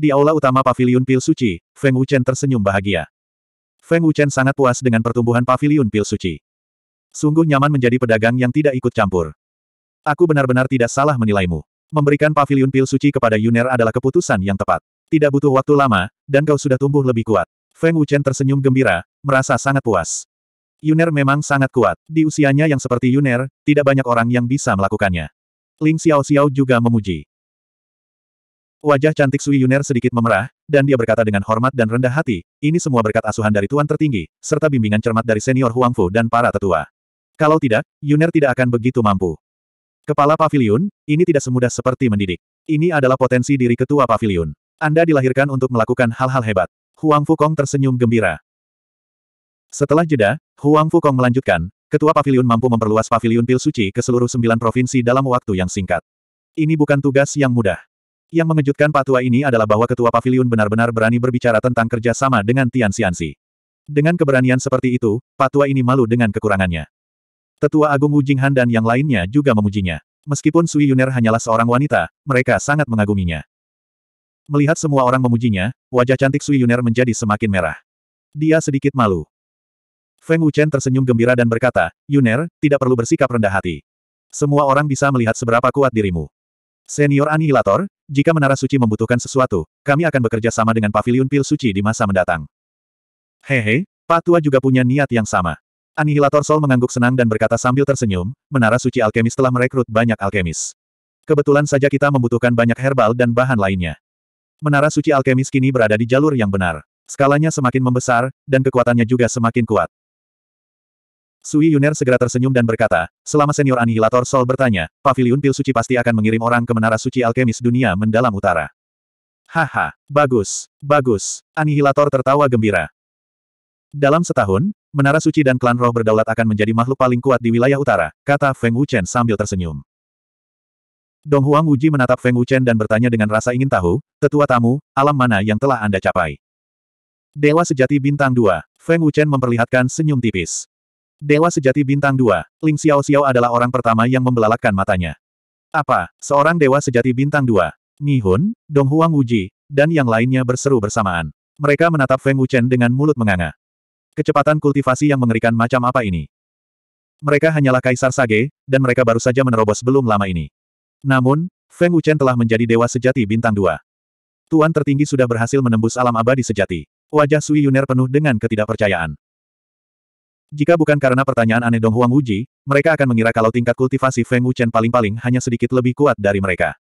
Di aula utama paviliun pil suci, Feng Wuchen tersenyum bahagia. Feng Wuchen sangat puas dengan pertumbuhan paviliun pil suci. Sungguh nyaman menjadi pedagang yang tidak ikut campur. Aku benar-benar tidak salah menilaimu. Memberikan paviliun pil suci kepada Yuner adalah keputusan yang tepat. Tidak butuh waktu lama, dan kau sudah tumbuh lebih kuat. Feng Wuchen tersenyum gembira, merasa sangat puas. Yuner memang sangat kuat. Di usianya yang seperti Yuner, tidak banyak orang yang bisa melakukannya. Ling Xiao Xiao juga memuji. Wajah cantik Sui Yuner sedikit memerah, dan dia berkata dengan hormat dan rendah hati, ini semua berkat asuhan dari Tuan Tertinggi, serta bimbingan cermat dari senior Huang Fu dan para tetua. Kalau tidak, Yuner tidak akan begitu mampu. Kepala pavilion, ini tidak semudah seperti mendidik. Ini adalah potensi diri ketua pavilion. Anda dilahirkan untuk melakukan hal-hal hebat. Huang Kong tersenyum gembira. Setelah jeda, Huang Kong melanjutkan, ketua pavilion mampu memperluas pavilion pil suci ke seluruh sembilan provinsi dalam waktu yang singkat. Ini bukan tugas yang mudah. Yang mengejutkan patua ini adalah bahwa Ketua pavilion benar-benar berani berbicara tentang kerja sama dengan Tian Xianxi. Dengan keberanian seperti itu, patua ini malu dengan kekurangannya. Tetua Agung Wu Jinghan dan yang lainnya juga memujinya. Meskipun Sui Yuner hanyalah seorang wanita, mereka sangat mengaguminya. Melihat semua orang memujinya, wajah cantik Sui Yuner menjadi semakin merah. Dia sedikit malu. Feng Wuchen tersenyum gembira dan berkata, Yuner, tidak perlu bersikap rendah hati. Semua orang bisa melihat seberapa kuat dirimu. Senior Anihilator, jika menara suci membutuhkan sesuatu, kami akan bekerja sama dengan pavilion pil suci di masa mendatang. Hehe, Patua juga punya niat yang sama. Anihilator Sol mengangguk senang dan berkata sambil tersenyum, menara suci alkemis telah merekrut banyak alkemis. Kebetulan saja kita membutuhkan banyak herbal dan bahan lainnya. Menara suci alkemis kini berada di jalur yang benar. Skalanya semakin membesar, dan kekuatannya juga semakin kuat. Sui Yuner segera tersenyum dan berkata, selama senior anihilator Sol bertanya, pavilion pil suci pasti akan mengirim orang ke menara suci alkemis dunia mendalam utara. Haha, bagus, bagus, anihilator tertawa gembira. Dalam setahun, menara suci dan klan roh berdaulat akan menjadi makhluk paling kuat di wilayah utara, kata Feng Wuchen sambil tersenyum. Dong Huang Wuji menatap Feng Wuchen dan bertanya dengan rasa ingin tahu, tetua tamu, alam mana yang telah Anda capai? Dewa sejati bintang 2, Feng Wuchen memperlihatkan senyum tipis. Dewa sejati bintang 2, Ling Xiao Xiao adalah orang pertama yang membelalakkan matanya. Apa, seorang dewa sejati bintang 2, Mi Hun, Dong Huang Wuji, dan yang lainnya berseru bersamaan. Mereka menatap Feng Wuchen dengan mulut menganga. Kecepatan kultivasi yang mengerikan macam apa ini? Mereka hanyalah Kaisar Sage, dan mereka baru saja menerobos belum lama ini. Namun, Feng Wuchen telah menjadi dewa sejati bintang 2. Tuan tertinggi sudah berhasil menembus alam abadi sejati. Wajah Sui Yuner penuh dengan ketidakpercayaan. Jika bukan karena pertanyaan aneh Dong Huang Wuji, mereka akan mengira kalau tingkat kultivasi Feng Wuchen paling-paling hanya sedikit lebih kuat dari mereka.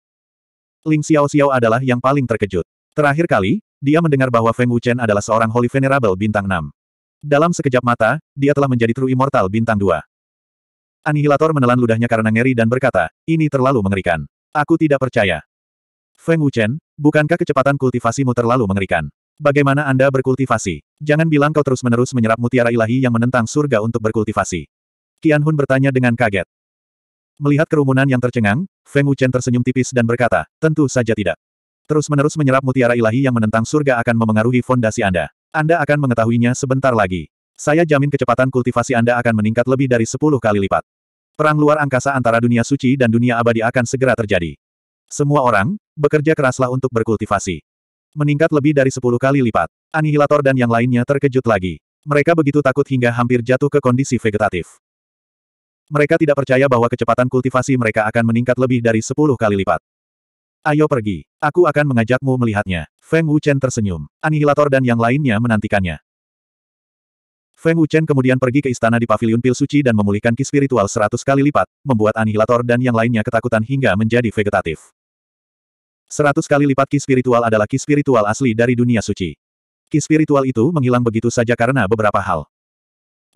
Ling Xiao Xiao adalah yang paling terkejut. Terakhir kali, dia mendengar bahwa Feng Wuchen adalah seorang Holy Venerable bintang 6. Dalam sekejap mata, dia telah menjadi True Immortal bintang 2. Anihilator menelan ludahnya karena ngeri dan berkata, ini terlalu mengerikan. Aku tidak percaya. Feng Wuchen, bukankah kecepatan kultivasimu terlalu mengerikan? Bagaimana Anda berkultivasi? Jangan bilang kau terus-menerus menyerap mutiara ilahi yang menentang surga untuk berkultivasi. Qian Hun bertanya dengan kaget. Melihat kerumunan yang tercengang, Feng Wuchen tersenyum tipis dan berkata, tentu saja tidak. Terus-menerus menyerap mutiara ilahi yang menentang surga akan memengaruhi fondasi Anda. Anda akan mengetahuinya sebentar lagi. Saya jamin kecepatan kultivasi Anda akan meningkat lebih dari 10 kali lipat. Perang luar angkasa antara dunia suci dan dunia abadi akan segera terjadi. Semua orang, bekerja keraslah untuk berkultivasi. Meningkat lebih dari sepuluh kali lipat. Anihilator dan yang lainnya terkejut lagi. Mereka begitu takut hingga hampir jatuh ke kondisi vegetatif. Mereka tidak percaya bahwa kecepatan kultivasi mereka akan meningkat lebih dari sepuluh kali lipat. Ayo pergi. Aku akan mengajakmu melihatnya. Feng Wuchen tersenyum. Anihilator dan yang lainnya menantikannya. Feng Wuchen kemudian pergi ke istana di pavilion pil suci dan memulihkan ki spiritual 100 kali lipat, membuat anihilator dan yang lainnya ketakutan hingga menjadi vegetatif. Seratus kali lipat ki spiritual adalah ki spiritual asli dari dunia suci. Ki spiritual itu menghilang begitu saja karena beberapa hal.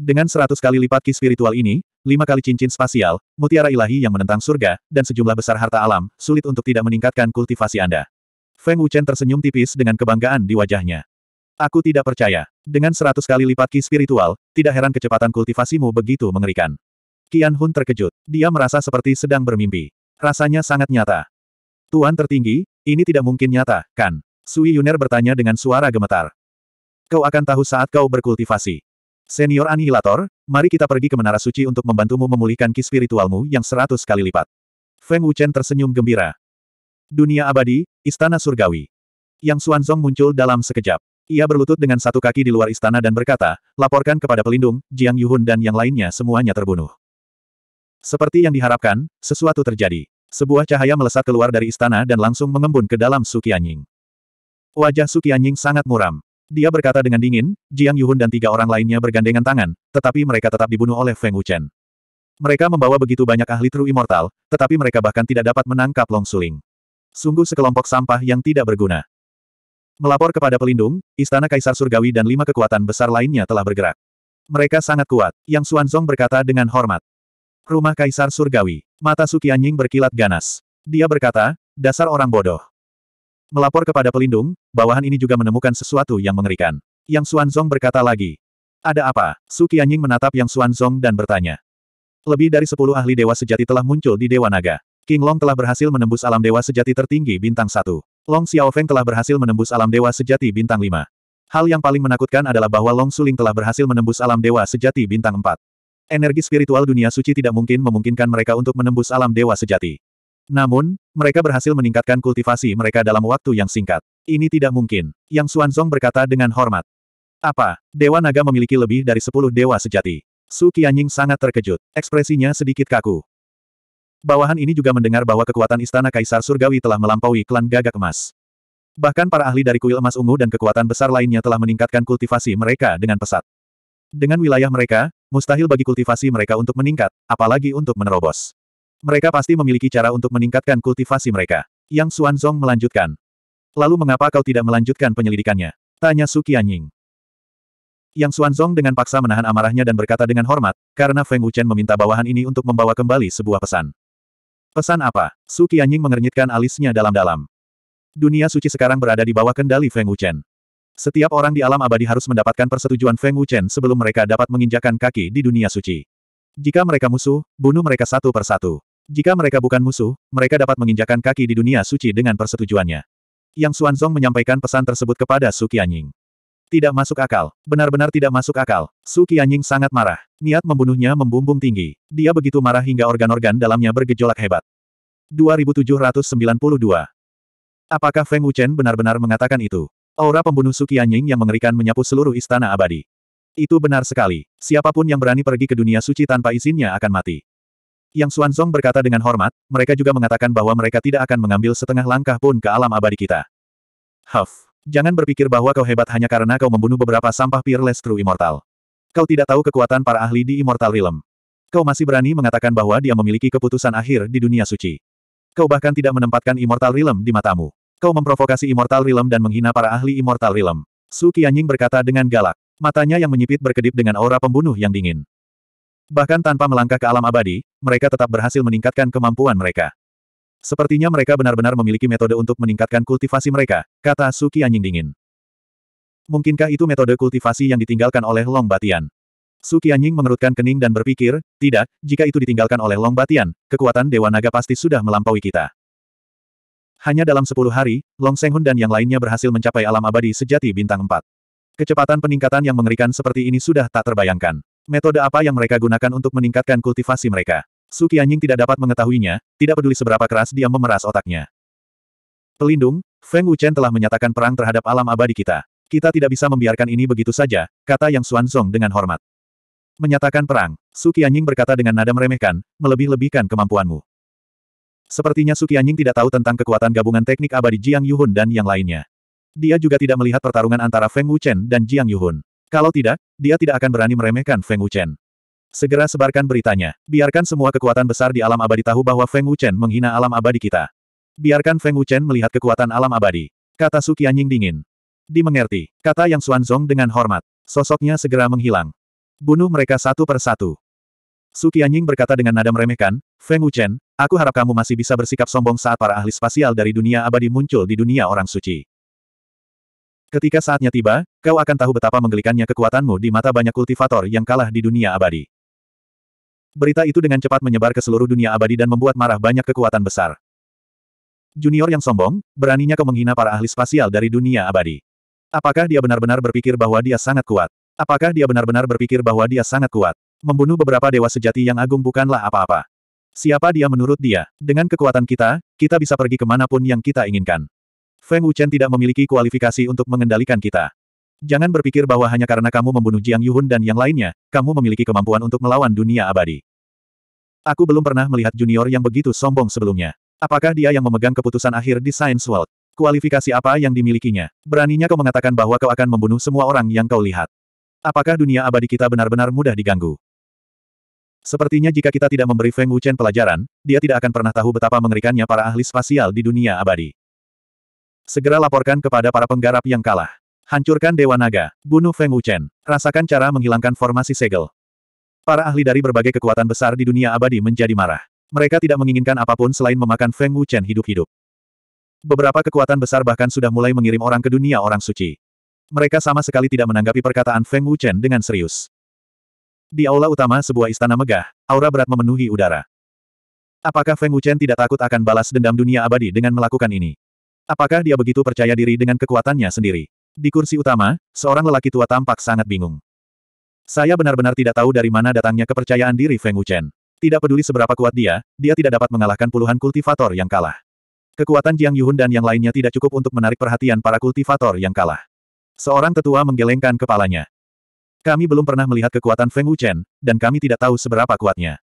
Dengan seratus kali lipat ki spiritual ini, lima kali cincin spasial, mutiara ilahi yang menentang surga, dan sejumlah besar harta alam, sulit untuk tidak meningkatkan kultivasi Anda. Feng Wuchen tersenyum tipis dengan kebanggaan di wajahnya. Aku tidak percaya. Dengan seratus kali lipat ki spiritual, tidak heran kecepatan kultivasimu begitu mengerikan. Qian Hun terkejut. Dia merasa seperti sedang bermimpi. Rasanya sangat nyata. Tuan tertinggi, ini tidak mungkin nyata, kan? Sui Yuner bertanya dengan suara gemetar. Kau akan tahu saat kau berkultivasi. Senior Anihilator, mari kita pergi ke Menara Suci untuk membantumu memulihkan ki spiritualmu yang seratus kali lipat. Feng Wuchen tersenyum gembira. Dunia abadi, Istana Surgawi. Yang Xuanzong muncul dalam sekejap. Ia berlutut dengan satu kaki di luar istana dan berkata, laporkan kepada pelindung, Jiang Yuhun dan yang lainnya semuanya terbunuh. Seperti yang diharapkan, sesuatu terjadi. Sebuah cahaya melesat keluar dari istana dan langsung mengembun ke dalam Sukianying. Wajah Sukianying sangat muram. Dia berkata dengan dingin, Jiang Yuhun dan tiga orang lainnya bergandengan tangan, tetapi mereka tetap dibunuh oleh Feng Wuchen. Mereka membawa begitu banyak ahli True Immortal, tetapi mereka bahkan tidak dapat menangkap Long Suling. Sungguh sekelompok sampah yang tidak berguna. Melapor kepada pelindung, Istana Kaisar Surgawi dan lima kekuatan besar lainnya telah bergerak. Mereka sangat kuat, Yang Xuanzong berkata dengan hormat. Rumah Kaisar Surgawi. Mata Sukianying berkilat ganas. Dia berkata, dasar orang bodoh. Melapor kepada pelindung, bawahan ini juga menemukan sesuatu yang mengerikan. Yang Xuanzong berkata lagi. Ada apa? Sukianying menatap Yang Xuanzong dan bertanya. Lebih dari sepuluh ahli dewa sejati telah muncul di Dewa Naga. King Long telah berhasil menembus alam dewa sejati tertinggi bintang satu. Long Xiaofeng telah berhasil menembus alam dewa sejati bintang lima. Hal yang paling menakutkan adalah bahwa Long Suling telah berhasil menembus alam dewa sejati bintang empat. Energi spiritual dunia suci tidak mungkin memungkinkan mereka untuk menembus alam dewa sejati. Namun, mereka berhasil meningkatkan kultivasi mereka dalam waktu yang singkat. Ini tidak mungkin, Yang Xuanzong berkata dengan hormat. Apa, Dewa Naga memiliki lebih dari sepuluh dewa sejati? Su Qianying sangat terkejut, ekspresinya sedikit kaku. Bawahan ini juga mendengar bahwa kekuatan Istana Kaisar Surgawi telah melampaui klan gagak emas. Bahkan para ahli dari kuil emas ungu dan kekuatan besar lainnya telah meningkatkan kultivasi mereka dengan pesat. Dengan wilayah mereka, Mustahil bagi kultivasi mereka untuk meningkat, apalagi untuk menerobos. Mereka pasti memiliki cara untuk meningkatkan kultivasi mereka. Yang Xuanzong melanjutkan. Lalu mengapa kau tidak melanjutkan penyelidikannya? Tanya Su Qianying. Yang Xuanzong dengan paksa menahan amarahnya dan berkata dengan hormat, karena Feng Wuchen meminta bawahan ini untuk membawa kembali sebuah pesan. Pesan apa? Su Qianying mengernyitkan alisnya dalam-dalam. Dunia suci sekarang berada di bawah kendali Feng Wuchen. Setiap orang di alam abadi harus mendapatkan persetujuan Feng Wuchen sebelum mereka dapat menginjakan kaki di dunia suci. Jika mereka musuh, bunuh mereka satu persatu. Jika mereka bukan musuh, mereka dapat menginjakan kaki di dunia suci dengan persetujuannya. Yang Xuanzong menyampaikan pesan tersebut kepada Su Qianying. Tidak masuk akal. Benar-benar tidak masuk akal. Su Qianying sangat marah. Niat membunuhnya membumbung tinggi. Dia begitu marah hingga organ-organ dalamnya bergejolak hebat. 2792 Apakah Feng Wuchen benar-benar mengatakan itu? Aura pembunuh Sukianying yang mengerikan menyapu seluruh istana abadi. Itu benar sekali. Siapapun yang berani pergi ke dunia suci tanpa izinnya akan mati. Yang Xuanzong berkata dengan hormat, mereka juga mengatakan bahwa mereka tidak akan mengambil setengah langkah pun ke alam abadi kita. Huff. Jangan berpikir bahwa kau hebat hanya karena kau membunuh beberapa sampah peerless true immortal. Kau tidak tahu kekuatan para ahli di immortal realm. Kau masih berani mengatakan bahwa dia memiliki keputusan akhir di dunia suci. Kau bahkan tidak menempatkan immortal realm di matamu. Kau memprovokasi Immortal Realm dan menghina para ahli Immortal Realm. Su Qianying berkata dengan galak. Matanya yang menyipit berkedip dengan aura pembunuh yang dingin. Bahkan tanpa melangkah ke alam abadi, mereka tetap berhasil meningkatkan kemampuan mereka. Sepertinya mereka benar-benar memiliki metode untuk meningkatkan kultivasi mereka, kata Su Qianying dingin. Mungkinkah itu metode kultivasi yang ditinggalkan oleh Long Batian? Su Qianying mengerutkan kening dan berpikir, tidak, jika itu ditinggalkan oleh Long Batian, kekuatan Dewa Naga pasti sudah melampaui kita. Hanya dalam sepuluh hari, Long Senghun dan yang lainnya berhasil mencapai alam abadi sejati bintang Empat. Kecepatan peningkatan yang mengerikan seperti ini sudah tak terbayangkan. Metode apa yang mereka gunakan untuk meningkatkan kultivasi mereka? Su Qianying tidak dapat mengetahuinya, tidak peduli seberapa keras dia memeras otaknya. Pelindung, Feng Wuchen telah menyatakan perang terhadap alam abadi kita. Kita tidak bisa membiarkan ini begitu saja, kata Yang Xuanzong dengan hormat. Menyatakan perang, Su Qianying berkata dengan nada meremehkan, melebih-lebihkan kemampuanmu. Sepertinya Sukianying tidak tahu tentang kekuatan gabungan teknik abadi Jiang Yuhun dan yang lainnya. Dia juga tidak melihat pertarungan antara Feng Wuchen dan Jiang Yuhun. Kalau tidak, dia tidak akan berani meremehkan Feng Wuchen. Segera sebarkan beritanya. Biarkan semua kekuatan besar di alam abadi tahu bahwa Feng Wuchen menghina alam abadi kita. Biarkan Feng Wuchen melihat kekuatan alam abadi. Kata Sukianying dingin. Dimengerti, kata Yang Xuanzong dengan hormat. Sosoknya segera menghilang. Bunuh mereka satu per satu. Su Qianying berkata dengan nada meremehkan, Feng Wuchen, aku harap kamu masih bisa bersikap sombong saat para ahli spasial dari dunia abadi muncul di dunia orang suci. Ketika saatnya tiba, kau akan tahu betapa menggelikannya kekuatanmu di mata banyak kultivator yang kalah di dunia abadi. Berita itu dengan cepat menyebar ke seluruh dunia abadi dan membuat marah banyak kekuatan besar. Junior yang sombong, beraninya kau menghina para ahli spasial dari dunia abadi. Apakah dia benar-benar berpikir bahwa dia sangat kuat? Apakah dia benar-benar berpikir bahwa dia sangat kuat? membunuh beberapa dewa sejati yang agung bukanlah apa-apa. Siapa dia menurut dia? Dengan kekuatan kita, kita bisa pergi kemanapun yang kita inginkan. Feng Wuchen tidak memiliki kualifikasi untuk mengendalikan kita. Jangan berpikir bahwa hanya karena kamu membunuh Jiang Yuhun dan yang lainnya, kamu memiliki kemampuan untuk melawan dunia abadi. Aku belum pernah melihat junior yang begitu sombong sebelumnya. Apakah dia yang memegang keputusan akhir di Science World? Kualifikasi apa yang dimilikinya? Beraninya kau mengatakan bahwa kau akan membunuh semua orang yang kau lihat. Apakah dunia abadi kita benar-benar mudah diganggu? Sepertinya jika kita tidak memberi Feng Wuchen pelajaran, dia tidak akan pernah tahu betapa mengerikannya para ahli spasial di dunia abadi. Segera laporkan kepada para penggarap yang kalah. Hancurkan Dewa Naga, bunuh Feng Wuchen, rasakan cara menghilangkan formasi segel. Para ahli dari berbagai kekuatan besar di dunia abadi menjadi marah. Mereka tidak menginginkan apapun selain memakan Feng Wuchen hidup-hidup. Beberapa kekuatan besar bahkan sudah mulai mengirim orang ke dunia orang suci. Mereka sama sekali tidak menanggapi perkataan Feng Wuchen dengan serius. Di aula utama sebuah istana megah, aura berat memenuhi udara. Apakah Feng Wuchen tidak takut akan balas dendam dunia abadi dengan melakukan ini? Apakah dia begitu percaya diri dengan kekuatannya sendiri? Di kursi utama, seorang lelaki tua tampak sangat bingung. Saya benar-benar tidak tahu dari mana datangnya kepercayaan diri Feng Wuchen. Tidak peduli seberapa kuat dia, dia tidak dapat mengalahkan puluhan kultivator yang kalah. Kekuatan Jiang Yuhun dan yang lainnya tidak cukup untuk menarik perhatian para kultivator yang kalah. Seorang tetua menggelengkan kepalanya. Kami belum pernah melihat kekuatan Feng Wuchen, dan kami tidak tahu seberapa kuatnya.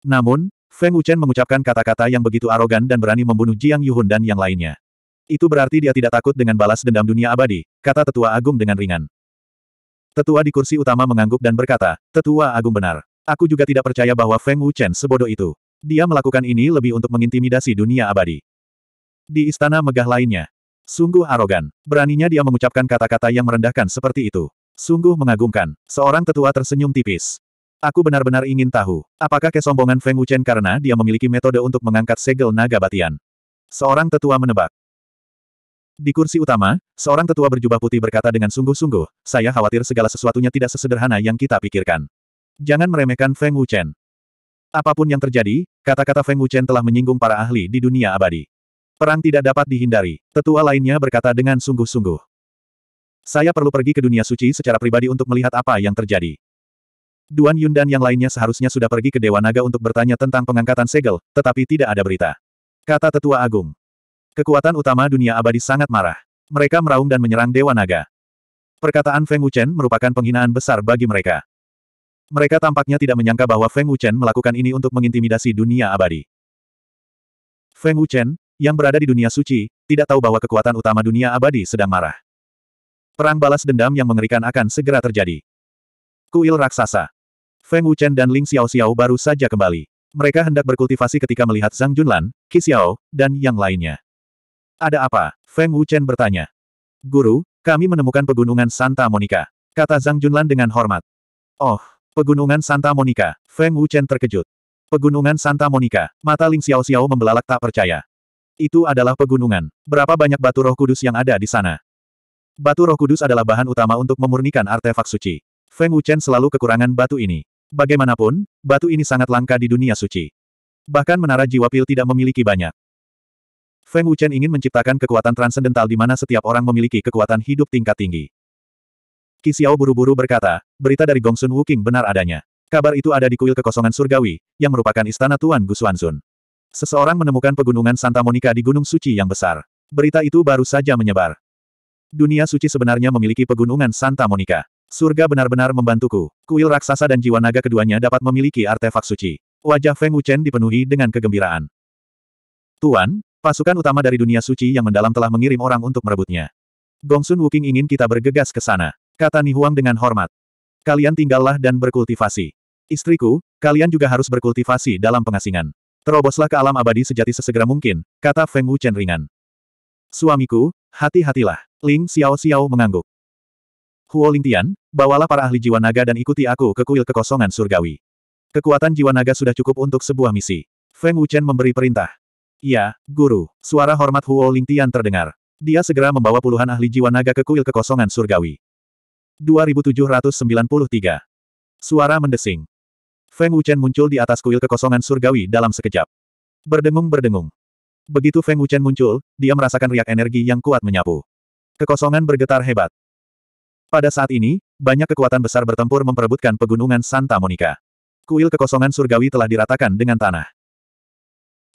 Namun, Feng Wuchen mengucapkan kata-kata yang begitu arogan dan berani membunuh Jiang Yuhun dan yang lainnya. Itu berarti dia tidak takut dengan balas dendam dunia abadi, kata Tetua Agung dengan ringan. Tetua di kursi utama mengangguk dan berkata, Tetua Agung benar. Aku juga tidak percaya bahwa Feng Wuchen sebodoh itu. Dia melakukan ini lebih untuk mengintimidasi dunia abadi. Di istana megah lainnya, Sungguh arogan. Beraninya dia mengucapkan kata-kata yang merendahkan seperti itu. Sungguh mengagumkan. Seorang tetua tersenyum tipis. Aku benar-benar ingin tahu, apakah kesombongan Feng Wuchen karena dia memiliki metode untuk mengangkat segel naga batian. Seorang tetua menebak. Di kursi utama, seorang tetua berjubah putih berkata dengan sungguh-sungguh, saya khawatir segala sesuatunya tidak sesederhana yang kita pikirkan. Jangan meremehkan Feng Wuchen. Apapun yang terjadi, kata-kata Feng Wuchen telah menyinggung para ahli di dunia abadi. Perang tidak dapat dihindari, tetua lainnya berkata dengan sungguh-sungguh. Saya perlu pergi ke dunia suci secara pribadi untuk melihat apa yang terjadi. Duan Yun dan yang lainnya seharusnya sudah pergi ke Dewa Naga untuk bertanya tentang pengangkatan segel, tetapi tidak ada berita. Kata Tetua Agung. Kekuatan utama dunia abadi sangat marah. Mereka meraung dan menyerang Dewa Naga. Perkataan Feng Wuchen merupakan penghinaan besar bagi mereka. Mereka tampaknya tidak menyangka bahwa Feng Wuchen melakukan ini untuk mengintimidasi dunia abadi. Feng Wuchen, yang berada di dunia suci, tidak tahu bahwa kekuatan utama dunia abadi sedang marah. Perang balas dendam yang mengerikan akan segera terjadi. Kuil Raksasa Feng Wuchen dan Ling Xiao Xiao baru saja kembali. Mereka hendak berkultivasi ketika melihat Zhang Junlan, Qi Xiao, dan yang lainnya. Ada apa? Feng Wuchen bertanya. Guru, kami menemukan pegunungan Santa Monica. Kata Zhang Junlan dengan hormat. Oh, pegunungan Santa Monica. Feng Wuchen terkejut. Pegunungan Santa Monica. Mata Ling Xiao Xiao membelalak tak percaya. Itu adalah pegunungan. Berapa banyak batu roh kudus yang ada di sana? Batu roh kudus adalah bahan utama untuk memurnikan artefak suci. Feng Wuchen selalu kekurangan batu ini. Bagaimanapun, batu ini sangat langka di dunia suci. Bahkan menara jiwa pil tidak memiliki banyak. Feng Wuchen ingin menciptakan kekuatan transendental di mana setiap orang memiliki kekuatan hidup tingkat tinggi. Kisiao buru-buru berkata, berita dari Gongsun Wuking benar adanya. Kabar itu ada di kuil kekosongan surgawi, yang merupakan istana Tuan Gu Xuanzun. Seseorang menemukan pegunungan Santa Monica di Gunung Suci yang besar. Berita itu baru saja menyebar. Dunia suci sebenarnya memiliki pegunungan Santa Monica. Surga benar-benar membantuku. Kuil raksasa dan jiwa naga keduanya dapat memiliki artefak suci. Wajah Feng Wuchen dipenuhi dengan kegembiraan. Tuan, pasukan utama dari dunia suci yang mendalam telah mengirim orang untuk merebutnya. Gongsun Wuking ingin kita bergegas ke sana. Kata Ni Huang dengan hormat. Kalian tinggallah dan berkultivasi. Istriku, kalian juga harus berkultivasi dalam pengasingan. Teroboslah ke alam abadi sejati sesegera mungkin, kata Feng Wuchen ringan. Suamiku, hati-hatilah. Ling Xiao Xiao mengangguk. Huo Lingtian, bawalah para ahli jiwa naga dan ikuti aku ke kuil kekosongan surgawi. Kekuatan jiwa naga sudah cukup untuk sebuah misi. Feng Wuchen memberi perintah. Ya, guru. Suara hormat Huo Lingtian terdengar. Dia segera membawa puluhan ahli jiwa naga ke kuil kekosongan surgawi. 2793. Suara mendesing. Feng Wuchen muncul di atas kuil kekosongan surgawi dalam sekejap. Berdengung-berdengung. Begitu Feng Wuchen muncul, dia merasakan riak energi yang kuat menyapu. Kekosongan bergetar hebat. Pada saat ini, banyak kekuatan besar bertempur memperebutkan pegunungan Santa Monica. Kuil kekosongan surgawi telah diratakan dengan tanah.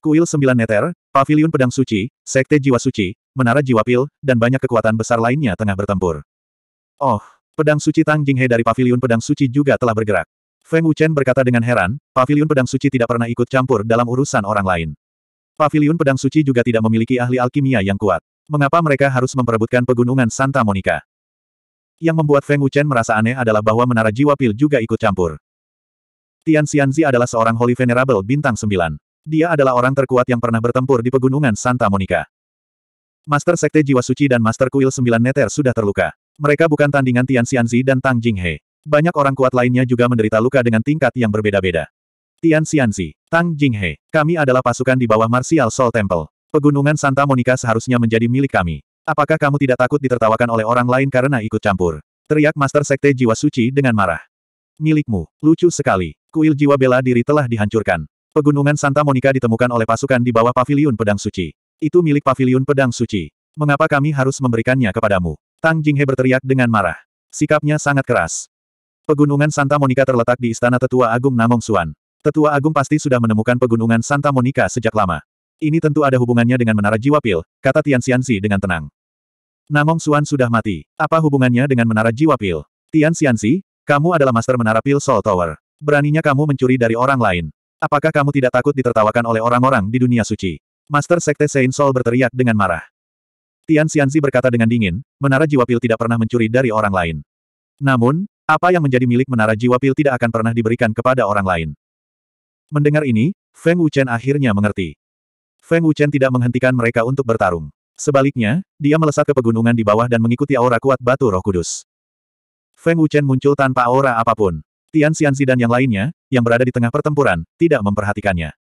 Kuil Sembilan Neter, Paviliun Pedang Suci, Sekte Jiwa Suci, Menara Jiwa Pil, dan banyak kekuatan besar lainnya tengah bertempur. Oh, Pedang Suci Tang Jinghe dari Paviliun Pedang Suci juga telah bergerak. Feng Wuchen berkata dengan heran, Paviliun Pedang Suci tidak pernah ikut campur dalam urusan orang lain. Paviliun Pedang Suci juga tidak memiliki ahli alkimia yang kuat. Mengapa mereka harus memperebutkan pegunungan Santa Monica? Yang membuat Feng Wuchen merasa aneh adalah bahwa Menara Jiwa Pil juga ikut campur. Tian Xianzi adalah seorang Holy Venerable bintang sembilan. Dia adalah orang terkuat yang pernah bertempur di pegunungan Santa Monica. Master Sekte Jiwa Suci dan Master Kuil Sembilan Neter sudah terluka. Mereka bukan tandingan Tian Xianzi dan Tang Jinghe. Banyak orang kuat lainnya juga menderita luka dengan tingkat yang berbeda-beda. Tian Xianzi, Tang Jinghe, kami adalah pasukan di bawah Martial Soul Temple. Pegunungan Santa Monica seharusnya menjadi milik kami. Apakah kamu tidak takut ditertawakan oleh orang lain karena ikut campur? Teriak Master Sekte Jiwa Suci dengan marah. Milikmu, lucu sekali. Kuil jiwa bela diri telah dihancurkan. Pegunungan Santa Monica ditemukan oleh pasukan di bawah Paviliun pedang suci. Itu milik Paviliun pedang suci. Mengapa kami harus memberikannya kepadamu? Tang Jinghe berteriak dengan marah. Sikapnya sangat keras. Pegunungan Santa Monica terletak di Istana Tetua Agung Namong Suan. Tetua Agung pasti sudah menemukan Pegunungan Santa Monica sejak lama. Ini tentu ada hubungannya dengan menara jiwa pil, kata Tian Xianxi dengan tenang. Namong Suan sudah mati. Apa hubungannya dengan menara jiwa pil? Tian Xianxi, kamu adalah master menara pil Soul Tower. Beraninya kamu mencuri dari orang lain. Apakah kamu tidak takut ditertawakan oleh orang-orang di dunia suci? Master Sekte Sein Soul berteriak dengan marah. Tian Xianxi berkata dengan dingin, menara jiwa pil tidak pernah mencuri dari orang lain. Namun, apa yang menjadi milik menara jiwa pil tidak akan pernah diberikan kepada orang lain. Mendengar ini, Feng Wuchen akhirnya mengerti. Feng Wuchen tidak menghentikan mereka untuk bertarung. Sebaliknya, dia melesat ke pegunungan di bawah dan mengikuti aura kuat batu roh kudus. Feng Wuchen muncul tanpa aura apapun. Tian Xianzi dan yang lainnya, yang berada di tengah pertempuran, tidak memperhatikannya.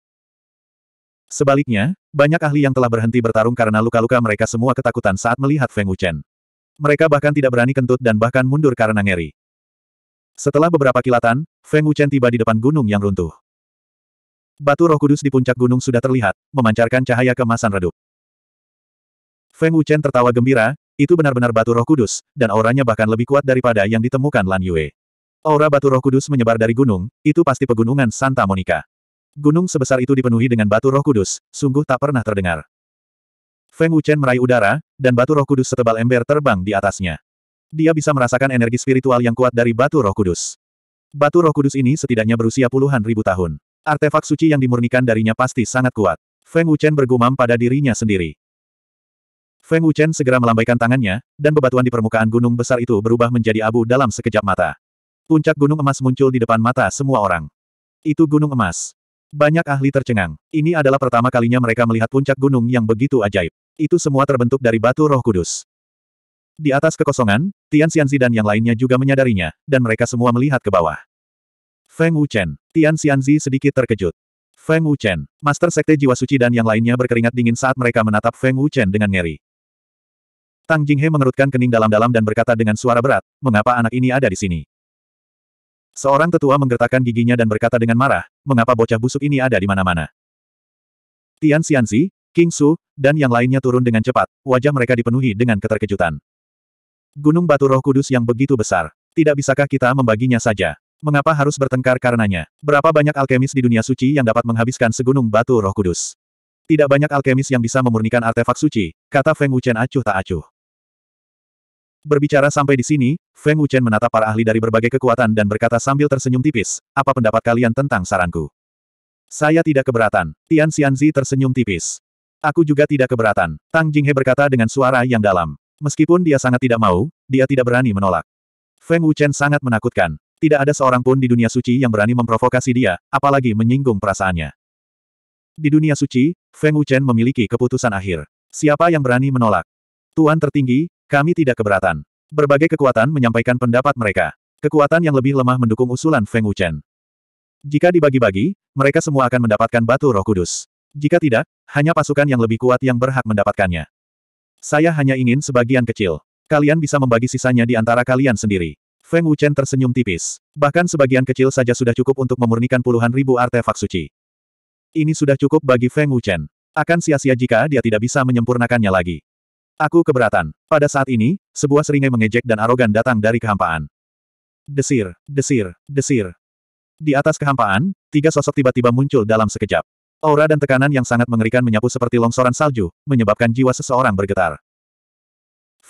Sebaliknya, banyak ahli yang telah berhenti bertarung karena luka-luka mereka semua ketakutan saat melihat Feng Wuchen. Mereka bahkan tidak berani kentut dan bahkan mundur karena ngeri. Setelah beberapa kilatan, Feng Wuchen tiba di depan gunung yang runtuh. Batu roh kudus di puncak gunung sudah terlihat, memancarkan cahaya kemasan redup. Feng Wuchen tertawa gembira, itu benar-benar batu roh kudus, dan auranya bahkan lebih kuat daripada yang ditemukan Lan Yue. Aura batu roh kudus menyebar dari gunung, itu pasti pegunungan Santa Monica. Gunung sebesar itu dipenuhi dengan batu roh kudus, sungguh tak pernah terdengar. Feng Wuchen meraih udara, dan batu roh kudus setebal ember terbang di atasnya. Dia bisa merasakan energi spiritual yang kuat dari batu roh kudus. Batu roh kudus ini setidaknya berusia puluhan ribu tahun. Artefak suci yang dimurnikan darinya pasti sangat kuat. Feng Wuchen bergumam pada dirinya sendiri. Feng Wuchen segera melambaikan tangannya, dan bebatuan di permukaan gunung besar itu berubah menjadi abu dalam sekejap mata. Puncak gunung emas muncul di depan mata semua orang. Itu gunung emas. Banyak ahli tercengang. Ini adalah pertama kalinya mereka melihat puncak gunung yang begitu ajaib. Itu semua terbentuk dari batu roh kudus. Di atas kekosongan, Tian Xianzi dan yang lainnya juga menyadarinya, dan mereka semua melihat ke bawah. Feng Wuchen, Tian Xianzi sedikit terkejut. Feng Wuchen, Master Sekte Jiwa Suci dan yang lainnya berkeringat dingin saat mereka menatap Feng Wuchen dengan ngeri. Tang Jinghe mengerutkan kening dalam-dalam dan berkata dengan suara berat, mengapa anak ini ada di sini? Seorang tetua menggertakkan giginya dan berkata dengan marah, mengapa bocah busuk ini ada di mana-mana? Tian Xianzi, King Su, dan yang lainnya turun dengan cepat, wajah mereka dipenuhi dengan keterkejutan. Gunung batu roh kudus yang begitu besar, tidak bisakah kita membaginya saja? mengapa harus bertengkar karenanya? Berapa banyak alkemis di dunia suci yang dapat menghabiskan segunung batu roh kudus? Tidak banyak alkemis yang bisa memurnikan artefak suci, kata Feng Wuchen acuh tak acuh. Berbicara sampai di sini, Feng Wuchen menatap para ahli dari berbagai kekuatan dan berkata sambil tersenyum tipis, apa pendapat kalian tentang saranku? Saya tidak keberatan. Tian Xianzi tersenyum tipis. Aku juga tidak keberatan. Tang Jinghe berkata dengan suara yang dalam. Meskipun dia sangat tidak mau, dia tidak berani menolak. Feng Wuchen sangat menakutkan. Tidak ada seorang pun di dunia suci yang berani memprovokasi dia, apalagi menyinggung perasaannya. Di dunia suci, Feng Wuchen memiliki keputusan akhir. Siapa yang berani menolak? Tuan tertinggi, kami tidak keberatan. Berbagai kekuatan menyampaikan pendapat mereka. Kekuatan yang lebih lemah mendukung usulan Feng Wuchen. Jika dibagi-bagi, mereka semua akan mendapatkan batu roh kudus. Jika tidak, hanya pasukan yang lebih kuat yang berhak mendapatkannya. Saya hanya ingin sebagian kecil. Kalian bisa membagi sisanya di antara kalian sendiri. Feng Wuchen tersenyum tipis. Bahkan sebagian kecil saja sudah cukup untuk memurnikan puluhan ribu artefak suci. Ini sudah cukup bagi Feng Wuchen. Akan sia-sia jika dia tidak bisa menyempurnakannya lagi. Aku keberatan. Pada saat ini, sebuah seringai mengejek dan arogan datang dari kehampaan. Desir, desir, desir. Di atas kehampaan, tiga sosok tiba-tiba muncul dalam sekejap. Aura dan tekanan yang sangat mengerikan menyapu seperti longsoran salju, menyebabkan jiwa seseorang bergetar.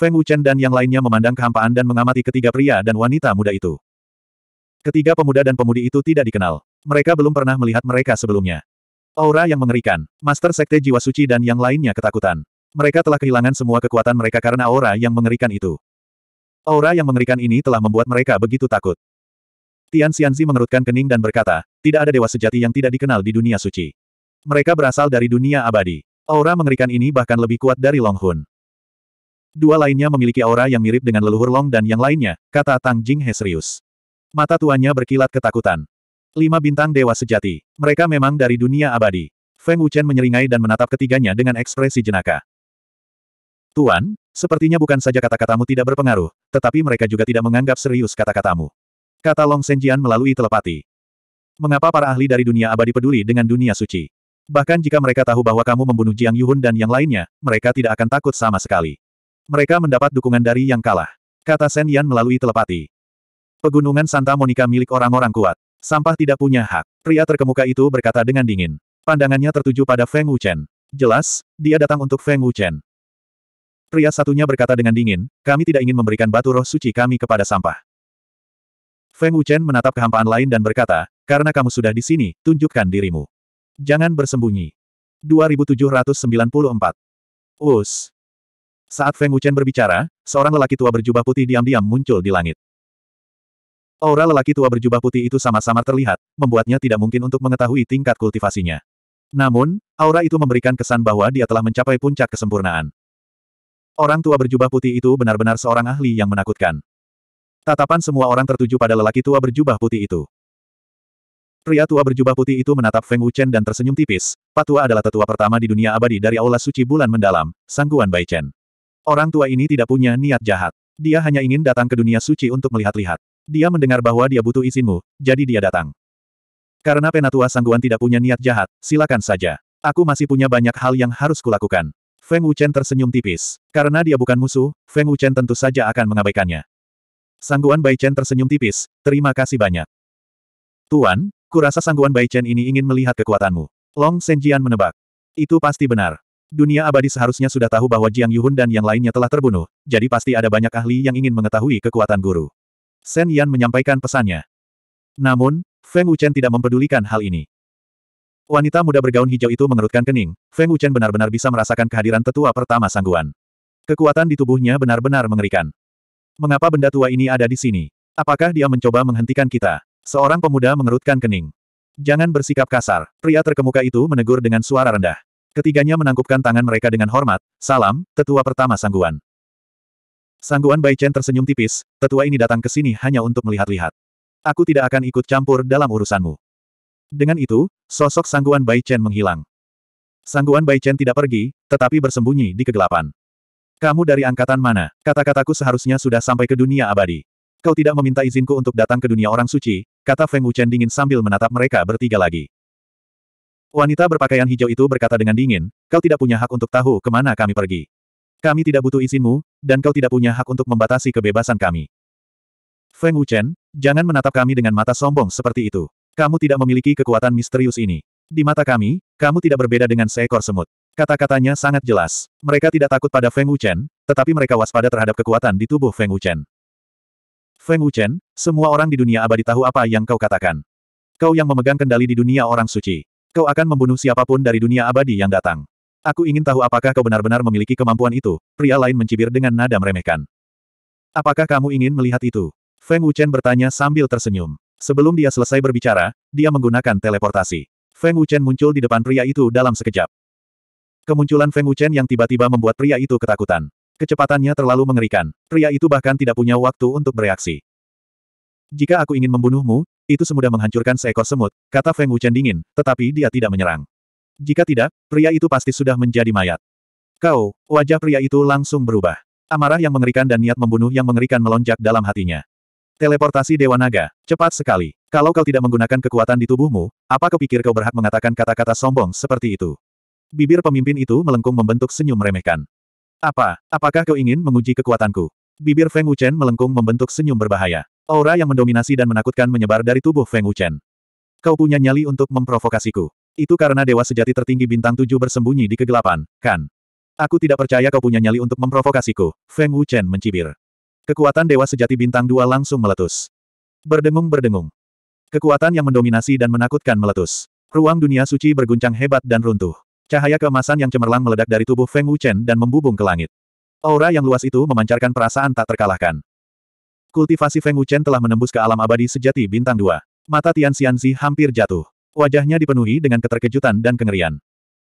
Feng Wuchen dan yang lainnya memandang kehampaan dan mengamati ketiga pria dan wanita muda itu. Ketiga pemuda dan pemudi itu tidak dikenal. Mereka belum pernah melihat mereka sebelumnya. Aura yang mengerikan, Master Sekte Jiwa Suci dan yang lainnya ketakutan. Mereka telah kehilangan semua kekuatan mereka karena aura yang mengerikan itu. Aura yang mengerikan ini telah membuat mereka begitu takut. Tian Xianzi mengerutkan kening dan berkata, tidak ada dewa sejati yang tidak dikenal di dunia suci. Mereka berasal dari dunia abadi. Aura mengerikan ini bahkan lebih kuat dari Long Hun." Dua lainnya memiliki aura yang mirip dengan leluhur Long dan yang lainnya, kata Tang Jing He serius. Mata tuanya berkilat ketakutan. Lima bintang dewa sejati. Mereka memang dari dunia abadi. Feng Wuchen menyeringai dan menatap ketiganya dengan ekspresi jenaka. Tuan, sepertinya bukan saja kata-katamu tidak berpengaruh, tetapi mereka juga tidak menganggap serius kata-katamu. Kata Long Senjian melalui telepati. Mengapa para ahli dari dunia abadi peduli dengan dunia suci? Bahkan jika mereka tahu bahwa kamu membunuh Jiang Yuhun dan yang lainnya, mereka tidak akan takut sama sekali. Mereka mendapat dukungan dari yang kalah. Kata Sen Yan melalui telepati. Pegunungan Santa Monica milik orang-orang kuat. Sampah tidak punya hak. Pria terkemuka itu berkata dengan dingin. Pandangannya tertuju pada Feng Wuchen. Jelas, dia datang untuk Feng Wuchen. Pria satunya berkata dengan dingin, kami tidak ingin memberikan batu roh suci kami kepada sampah. Feng Wuchen menatap kehampaan lain dan berkata, karena kamu sudah di sini, tunjukkan dirimu. Jangan bersembunyi. 2794. Us. Saat Feng Wuchen berbicara, seorang lelaki tua berjubah putih diam-diam muncul di langit. Aura lelaki tua berjubah putih itu sama-sama terlihat, membuatnya tidak mungkin untuk mengetahui tingkat kultivasinya. Namun, aura itu memberikan kesan bahwa dia telah mencapai puncak kesempurnaan. Orang tua berjubah putih itu benar-benar seorang ahli yang menakutkan. Tatapan semua orang tertuju pada lelaki tua berjubah putih itu. Pria tua berjubah putih itu menatap Feng Wuchen dan tersenyum tipis. Patua adalah tetua pertama di dunia abadi dari Aula Suci Bulan Mendalam, Sangguan Bai Chen. Orang tua ini tidak punya niat jahat. Dia hanya ingin datang ke dunia suci untuk melihat-lihat. Dia mendengar bahwa dia butuh izinmu, jadi dia datang. Karena penatua sangguan tidak punya niat jahat, silakan saja. Aku masih punya banyak hal yang harus kulakukan. Feng Wuchen tersenyum tipis. Karena dia bukan musuh, Feng Wuchen tentu saja akan mengabaikannya. Sangguan Bai Chen tersenyum tipis, terima kasih banyak. Tuan, kurasa Sangguan Bai Chen ini ingin melihat kekuatanmu. Long Senjian menebak. Itu pasti benar. Dunia abadi seharusnya sudah tahu bahwa Jiang Yuhun dan yang lainnya telah terbunuh, jadi pasti ada banyak ahli yang ingin mengetahui kekuatan guru. Shen Yan menyampaikan pesannya. Namun, Feng Wuchen tidak mempedulikan hal ini. Wanita muda bergaun hijau itu mengerutkan kening, Feng Wuchen benar-benar bisa merasakan kehadiran tetua pertama sangguan. Kekuatan di tubuhnya benar-benar mengerikan. Mengapa benda tua ini ada di sini? Apakah dia mencoba menghentikan kita? Seorang pemuda mengerutkan kening. Jangan bersikap kasar, pria terkemuka itu menegur dengan suara rendah. Ketiganya menangkupkan tangan mereka dengan hormat, salam, tetua pertama Sangguan. Sangguan Bai Chen tersenyum tipis, tetua ini datang ke sini hanya untuk melihat-lihat. Aku tidak akan ikut campur dalam urusanmu. Dengan itu, sosok Sangguan Bai Chen menghilang. Sangguan Bai Chen tidak pergi, tetapi bersembunyi di kegelapan. Kamu dari angkatan mana? Kata-kataku seharusnya sudah sampai ke dunia abadi. Kau tidak meminta izinku untuk datang ke dunia orang suci, kata Feng Wuchen dingin sambil menatap mereka bertiga lagi. Wanita berpakaian hijau itu berkata dengan dingin, kau tidak punya hak untuk tahu kemana kami pergi. Kami tidak butuh izinmu, dan kau tidak punya hak untuk membatasi kebebasan kami. Feng Wuchen, jangan menatap kami dengan mata sombong seperti itu. Kamu tidak memiliki kekuatan misterius ini. Di mata kami, kamu tidak berbeda dengan seekor semut. Kata-katanya sangat jelas. Mereka tidak takut pada Feng Wuchen, tetapi mereka waspada terhadap kekuatan di tubuh Feng Wuchen. Feng Wuchen, semua orang di dunia abadi tahu apa yang kau katakan. Kau yang memegang kendali di dunia orang suci. Kau akan membunuh siapapun dari dunia abadi yang datang. Aku ingin tahu apakah kau benar-benar memiliki kemampuan itu, pria lain mencibir dengan nada meremehkan. Apakah kamu ingin melihat itu? Feng Wuchen bertanya sambil tersenyum. Sebelum dia selesai berbicara, dia menggunakan teleportasi. Feng Wuchen muncul di depan pria itu dalam sekejap. Kemunculan Feng Wuchen yang tiba-tiba membuat pria itu ketakutan. Kecepatannya terlalu mengerikan. Pria itu bahkan tidak punya waktu untuk bereaksi. Jika aku ingin membunuhmu, itu semudah menghancurkan seekor semut, kata Feng Wuchen dingin, tetapi dia tidak menyerang. Jika tidak, pria itu pasti sudah menjadi mayat. Kau, wajah pria itu langsung berubah. Amarah yang mengerikan dan niat membunuh yang mengerikan melonjak dalam hatinya. Teleportasi Dewa Naga, cepat sekali. Kalau kau tidak menggunakan kekuatan di tubuhmu, apa kau pikir kau berhak mengatakan kata-kata sombong seperti itu? Bibir pemimpin itu melengkung membentuk senyum meremehkan. Apa, apakah kau ingin menguji kekuatanku? Bibir Feng Wuchen melengkung membentuk senyum berbahaya. Aura yang mendominasi dan menakutkan menyebar dari tubuh Feng Wuchen. Kau punya nyali untuk memprovokasiku. Itu karena dewa sejati tertinggi bintang tujuh bersembunyi di kegelapan, kan? Aku tidak percaya kau punya nyali untuk memprovokasiku, Feng Wuchen mencibir. Kekuatan dewa sejati bintang dua langsung meletus. Berdengung-berdengung. Kekuatan yang mendominasi dan menakutkan meletus. Ruang dunia suci berguncang hebat dan runtuh. Cahaya keemasan yang cemerlang meledak dari tubuh Feng Wuchen dan membubung ke langit. Aura yang luas itu memancarkan perasaan tak terkalahkan. Kultivasi Feng Wuchen telah menembus ke alam abadi sejati bintang dua. Mata Tian Xianzi hampir jatuh. Wajahnya dipenuhi dengan keterkejutan dan kengerian.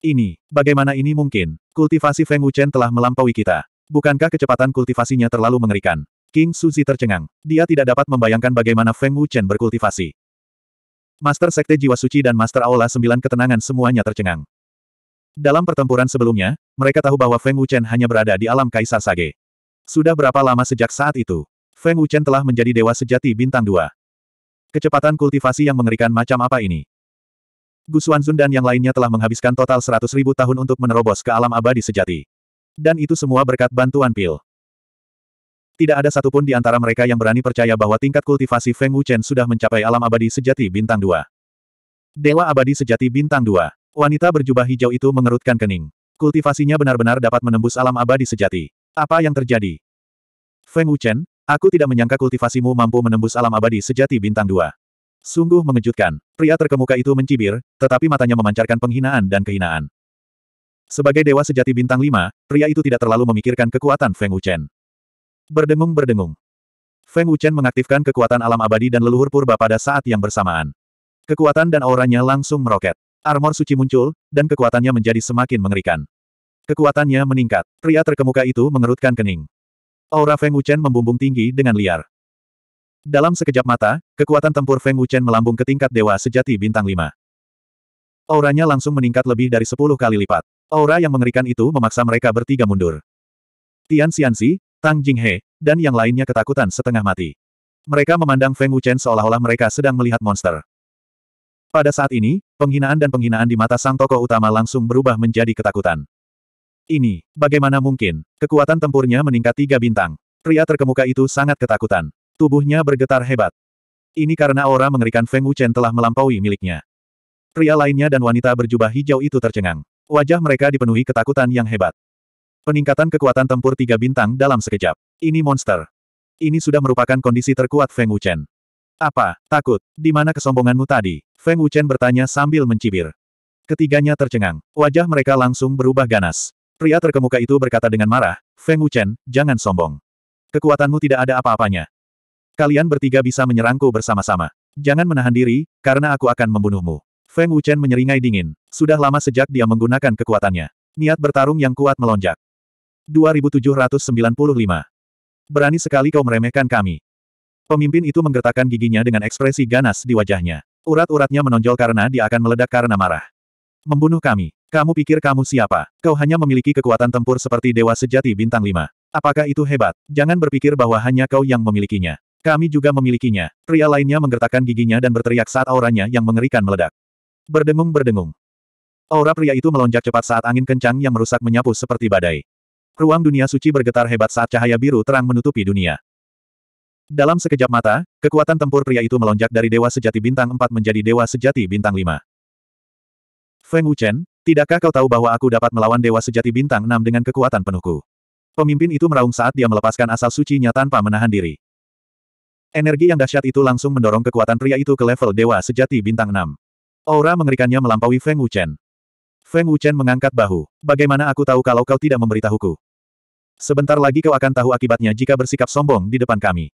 Ini, bagaimana ini mungkin? Kultivasi Feng Wuchen telah melampaui kita. Bukankah kecepatan kultivasinya terlalu mengerikan? King Suzi tercengang. Dia tidak dapat membayangkan bagaimana Feng Wuchen berkultivasi. Master Sekte Jiwa Suci dan Master Aula Sembilan Ketenangan semuanya tercengang. Dalam pertempuran sebelumnya, mereka tahu bahwa Feng Wuchen hanya berada di alam Kaisar Sage. Sudah berapa lama sejak saat itu? Feng Wuchen telah menjadi dewa sejati bintang dua. Kecepatan kultivasi yang mengerikan macam apa ini? Gu Xuanzun dan yang lainnya telah menghabiskan total 100 ribu tahun untuk menerobos ke alam abadi sejati. Dan itu semua berkat bantuan pil. Tidak ada satupun di antara mereka yang berani percaya bahwa tingkat kultivasi Feng Wuchen sudah mencapai alam abadi sejati bintang dua. Dewa abadi sejati bintang dua. Wanita berjubah hijau itu mengerutkan kening. Kultivasinya benar-benar dapat menembus alam abadi sejati. Apa yang terjadi? Feng Wuchen, aku tidak menyangka kultivasimu mampu menembus alam abadi sejati bintang dua. Sungguh mengejutkan. Pria terkemuka itu mencibir, tetapi matanya memancarkan penghinaan dan kehinaan. Sebagai dewa sejati bintang lima, pria itu tidak terlalu memikirkan kekuatan Feng Wuchen. Berdengung-berdengung. Feng Wuchen mengaktifkan kekuatan alam abadi dan leluhur purba pada saat yang bersamaan. Kekuatan dan auranya langsung meroket. Armor suci muncul, dan kekuatannya menjadi semakin mengerikan. Kekuatannya meningkat. Pria terkemuka itu mengerutkan kening. Aura Feng Wuchen membumbung tinggi dengan liar. Dalam sekejap mata, kekuatan tempur Feng Wuchen melambung ke tingkat dewa sejati bintang lima. Auranya langsung meningkat lebih dari sepuluh kali lipat. Aura yang mengerikan itu memaksa mereka bertiga mundur. Tian Xianxi, Tang Jinghe, dan yang lainnya ketakutan setengah mati. Mereka memandang Feng Wuchen seolah-olah mereka sedang melihat monster. Pada saat ini, penghinaan dan penghinaan di mata sang tokoh utama langsung berubah menjadi ketakutan. Ini, bagaimana mungkin? Kekuatan tempurnya meningkat tiga bintang. Pria terkemuka itu sangat ketakutan. Tubuhnya bergetar hebat. Ini karena aura mengerikan Feng Wuchen telah melampaui miliknya. Pria lainnya dan wanita berjubah hijau itu tercengang. Wajah mereka dipenuhi ketakutan yang hebat. Peningkatan kekuatan tempur tiga bintang dalam sekejap. Ini monster. Ini sudah merupakan kondisi terkuat Feng Wuchen. Apa, takut? Di mana kesombonganmu tadi? Feng Wuchen bertanya sambil mencibir. Ketiganya tercengang. Wajah mereka langsung berubah ganas. Pria terkemuka itu berkata dengan marah, Feng Wuchen, jangan sombong. Kekuatanmu tidak ada apa-apanya. Kalian bertiga bisa menyerangku bersama-sama. Jangan menahan diri, karena aku akan membunuhmu. Feng Wuchen menyeringai dingin. Sudah lama sejak dia menggunakan kekuatannya. Niat bertarung yang kuat melonjak. 2795. Berani sekali kau meremehkan kami. Pemimpin itu menggertakkan giginya dengan ekspresi ganas di wajahnya. Urat-uratnya menonjol karena dia akan meledak karena marah. Membunuh kami. Kamu pikir kamu siapa? Kau hanya memiliki kekuatan tempur seperti dewa sejati bintang 5. Apakah itu hebat? Jangan berpikir bahwa hanya kau yang memilikinya. Kami juga memilikinya. Pria lainnya menggertakkan giginya dan berteriak saat auranya yang mengerikan meledak. Berdengung-berdengung. Aura pria itu melonjak cepat saat angin kencang yang merusak menyapu seperti badai. Ruang dunia suci bergetar hebat saat cahaya biru terang menutupi dunia. Dalam sekejap mata, kekuatan tempur pria itu melonjak dari Dewa Sejati Bintang 4 menjadi Dewa Sejati Bintang 5. Feng Wuchen, tidakkah kau tahu bahwa aku dapat melawan Dewa Sejati Bintang 6 dengan kekuatan penuhku? Pemimpin itu meraung saat dia melepaskan asal sucinya tanpa menahan diri. Energi yang dahsyat itu langsung mendorong kekuatan pria itu ke level Dewa Sejati Bintang 6. Aura mengerikannya melampaui Feng Wuchen. Feng Wuchen mengangkat bahu. Bagaimana aku tahu kalau kau tidak memberitahuku? Sebentar lagi kau akan tahu akibatnya jika bersikap sombong di depan kami.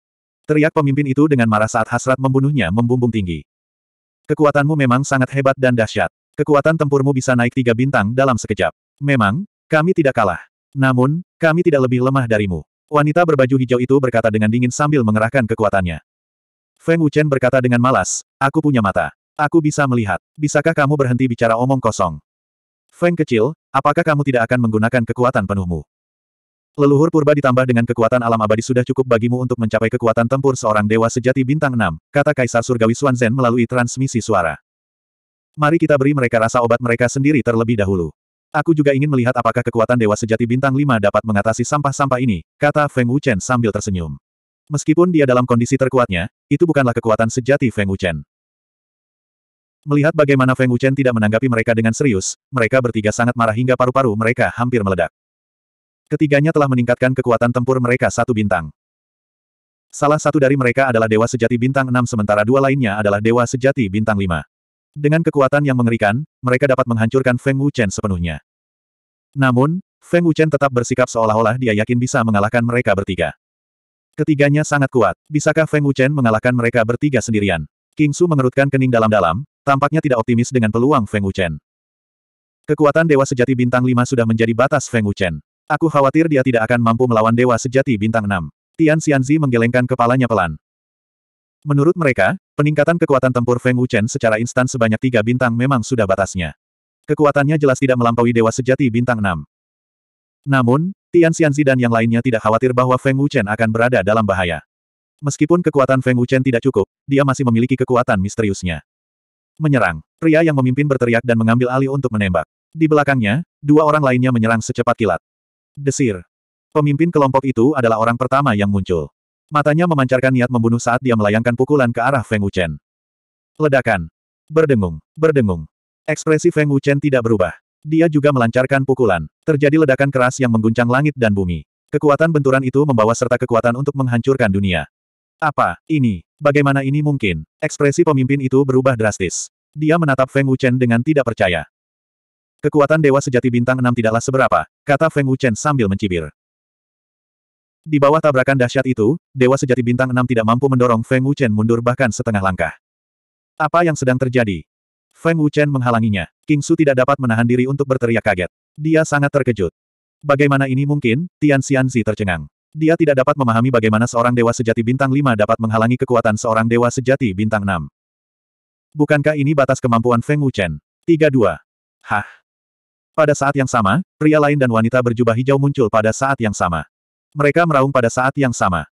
Teriak pemimpin itu dengan marah saat hasrat membunuhnya membumbung tinggi. Kekuatanmu memang sangat hebat dan dahsyat. Kekuatan tempurmu bisa naik tiga bintang dalam sekejap. Memang, kami tidak kalah. Namun, kami tidak lebih lemah darimu. Wanita berbaju hijau itu berkata dengan dingin sambil mengerahkan kekuatannya. Feng Wuchen berkata dengan malas, aku punya mata. Aku bisa melihat. Bisakah kamu berhenti bicara omong kosong? Feng kecil, apakah kamu tidak akan menggunakan kekuatan penuhmu? Leluhur purba ditambah dengan kekuatan alam abadi sudah cukup bagimu untuk mencapai kekuatan tempur seorang dewa sejati bintang 6, kata Kaisar Surgawi Xuanzhen melalui transmisi suara. Mari kita beri mereka rasa obat mereka sendiri terlebih dahulu. Aku juga ingin melihat apakah kekuatan dewa sejati bintang 5 dapat mengatasi sampah-sampah ini, kata Feng Wuchen sambil tersenyum. Meskipun dia dalam kondisi terkuatnya, itu bukanlah kekuatan sejati Feng Wuchen. Melihat bagaimana Feng Wuchen tidak menanggapi mereka dengan serius, mereka bertiga sangat marah hingga paru-paru mereka hampir meledak. Ketiganya telah meningkatkan kekuatan tempur mereka satu bintang. Salah satu dari mereka adalah Dewa Sejati Bintang 6 sementara dua lainnya adalah Dewa Sejati Bintang 5. Dengan kekuatan yang mengerikan, mereka dapat menghancurkan Feng Wuchen sepenuhnya. Namun, Feng Wuchen tetap bersikap seolah-olah dia yakin bisa mengalahkan mereka bertiga. Ketiganya sangat kuat. Bisakah Feng Wuchen mengalahkan mereka bertiga sendirian? King Su mengerutkan kening dalam-dalam, tampaknya tidak optimis dengan peluang Feng Wuchen. Kekuatan Dewa Sejati Bintang 5 sudah menjadi batas Feng Wuchen. Aku khawatir dia tidak akan mampu melawan dewa sejati bintang 6. Tian Xianzi menggelengkan kepalanya pelan. Menurut mereka, peningkatan kekuatan tempur Feng Wuchen secara instan sebanyak tiga bintang memang sudah batasnya. Kekuatannya jelas tidak melampaui dewa sejati bintang 6. Namun, Tian Xianzi dan yang lainnya tidak khawatir bahwa Feng Wuchen akan berada dalam bahaya. Meskipun kekuatan Feng Wuchen tidak cukup, dia masih memiliki kekuatan misteriusnya. Menyerang. Pria yang memimpin berteriak dan mengambil alih untuk menembak. Di belakangnya, dua orang lainnya menyerang secepat kilat. Desir. Pemimpin kelompok itu adalah orang pertama yang muncul. Matanya memancarkan niat membunuh saat dia melayangkan pukulan ke arah Feng Wuchen. Ledakan. Berdengung, berdengung. Ekspresi Feng Wuchen tidak berubah. Dia juga melancarkan pukulan. Terjadi ledakan keras yang mengguncang langit dan bumi. Kekuatan benturan itu membawa serta kekuatan untuk menghancurkan dunia. Apa, ini, bagaimana ini mungkin? Ekspresi pemimpin itu berubah drastis. Dia menatap Feng Wuchen dengan tidak percaya. Kekuatan Dewa Sejati Bintang 6 tidaklah seberapa, kata Feng Wuchen sambil mencibir. Di bawah tabrakan dahsyat itu, Dewa Sejati Bintang 6 tidak mampu mendorong Feng Wuchen mundur bahkan setengah langkah. Apa yang sedang terjadi? Feng Wuchen menghalanginya. King Su tidak dapat menahan diri untuk berteriak kaget. Dia sangat terkejut. Bagaimana ini mungkin? Tian Xianzi tercengang. Dia tidak dapat memahami bagaimana seorang dewa sejati bintang 5 dapat menghalangi kekuatan seorang dewa sejati bintang 6. Bukankah ini batas kemampuan Feng Wuchen? 32. Hah? Pada saat yang sama, pria lain dan wanita berjubah hijau muncul pada saat yang sama. Mereka meraung pada saat yang sama.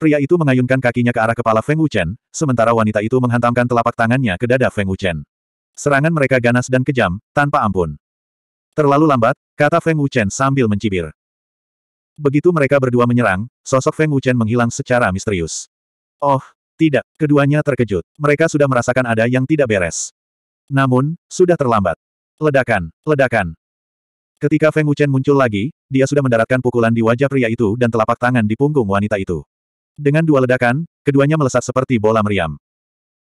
Pria itu mengayunkan kakinya ke arah kepala Feng Wuchen, sementara wanita itu menghantamkan telapak tangannya ke dada Feng Wuchen. Serangan mereka ganas dan kejam, tanpa ampun. Terlalu lambat, kata Feng Wuchen sambil mencibir. Begitu mereka berdua menyerang, sosok Feng Wuchen menghilang secara misterius. Oh, tidak, keduanya terkejut. Mereka sudah merasakan ada yang tidak beres. Namun, sudah terlambat. Ledakan, ledakan. Ketika Feng Wuchen muncul lagi, dia sudah mendaratkan pukulan di wajah pria itu dan telapak tangan di punggung wanita itu. Dengan dua ledakan, keduanya melesat seperti bola meriam.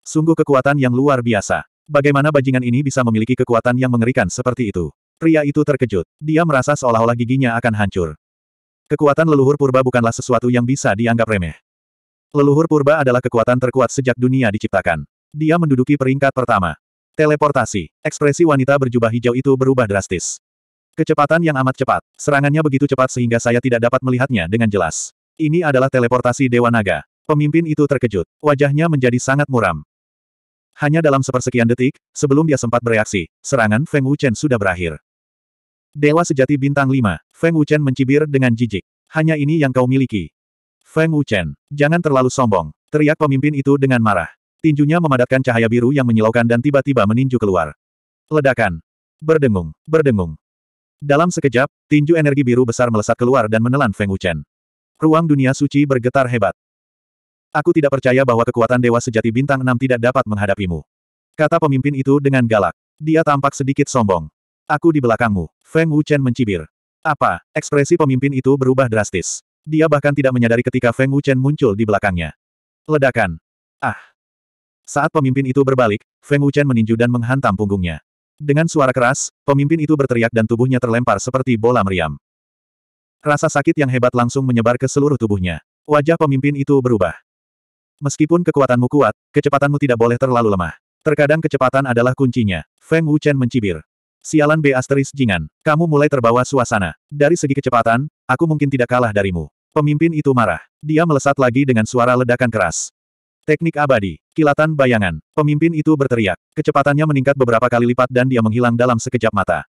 Sungguh kekuatan yang luar biasa. Bagaimana bajingan ini bisa memiliki kekuatan yang mengerikan seperti itu? Pria itu terkejut. Dia merasa seolah-olah giginya akan hancur. Kekuatan leluhur purba bukanlah sesuatu yang bisa dianggap remeh. Leluhur purba adalah kekuatan terkuat sejak dunia diciptakan. Dia menduduki peringkat pertama. Teleportasi. Ekspresi wanita berjubah hijau itu berubah drastis. Kecepatan yang amat cepat. Serangannya begitu cepat sehingga saya tidak dapat melihatnya dengan jelas. Ini adalah teleportasi Dewa Naga. Pemimpin itu terkejut. Wajahnya menjadi sangat muram. Hanya dalam sepersekian detik, sebelum dia sempat bereaksi, serangan Feng Wuchen sudah berakhir. Dewa sejati bintang 5, Feng Wuchen mencibir dengan jijik. Hanya ini yang kau miliki. Feng Wuchen, jangan terlalu sombong, teriak pemimpin itu dengan marah. Tinjunya memadatkan cahaya biru yang menyilaukan dan tiba-tiba meninju keluar. Ledakan. Berdengung, berdengung. Dalam sekejap, tinju energi biru besar melesat keluar dan menelan Feng Wuchen. Ruang dunia suci bergetar hebat. Aku tidak percaya bahwa kekuatan dewa sejati bintang enam tidak dapat menghadapimu. Kata pemimpin itu dengan galak. Dia tampak sedikit sombong. Aku di belakangmu. Feng Wuchen mencibir. Apa? Ekspresi pemimpin itu berubah drastis. Dia bahkan tidak menyadari ketika Feng Wuchen muncul di belakangnya. Ledakan. Ah, saat pemimpin itu berbalik, Feng Wuchen meninju dan menghantam punggungnya. Dengan suara keras, pemimpin itu berteriak dan tubuhnya terlempar seperti bola meriam. Rasa sakit yang hebat langsung menyebar ke seluruh tubuhnya. Wajah pemimpin itu berubah. Meskipun kekuatanmu kuat, kecepatanmu tidak boleh terlalu lemah. Terkadang kecepatan adalah kuncinya. Feng Wuchen mencibir. Sialan B asteris jingan. Kamu mulai terbawa suasana. Dari segi kecepatan, aku mungkin tidak kalah darimu. Pemimpin itu marah. Dia melesat lagi dengan suara ledakan keras. Teknik abadi. Kilatan bayangan. Pemimpin itu berteriak. Kecepatannya meningkat beberapa kali lipat dan dia menghilang dalam sekejap mata.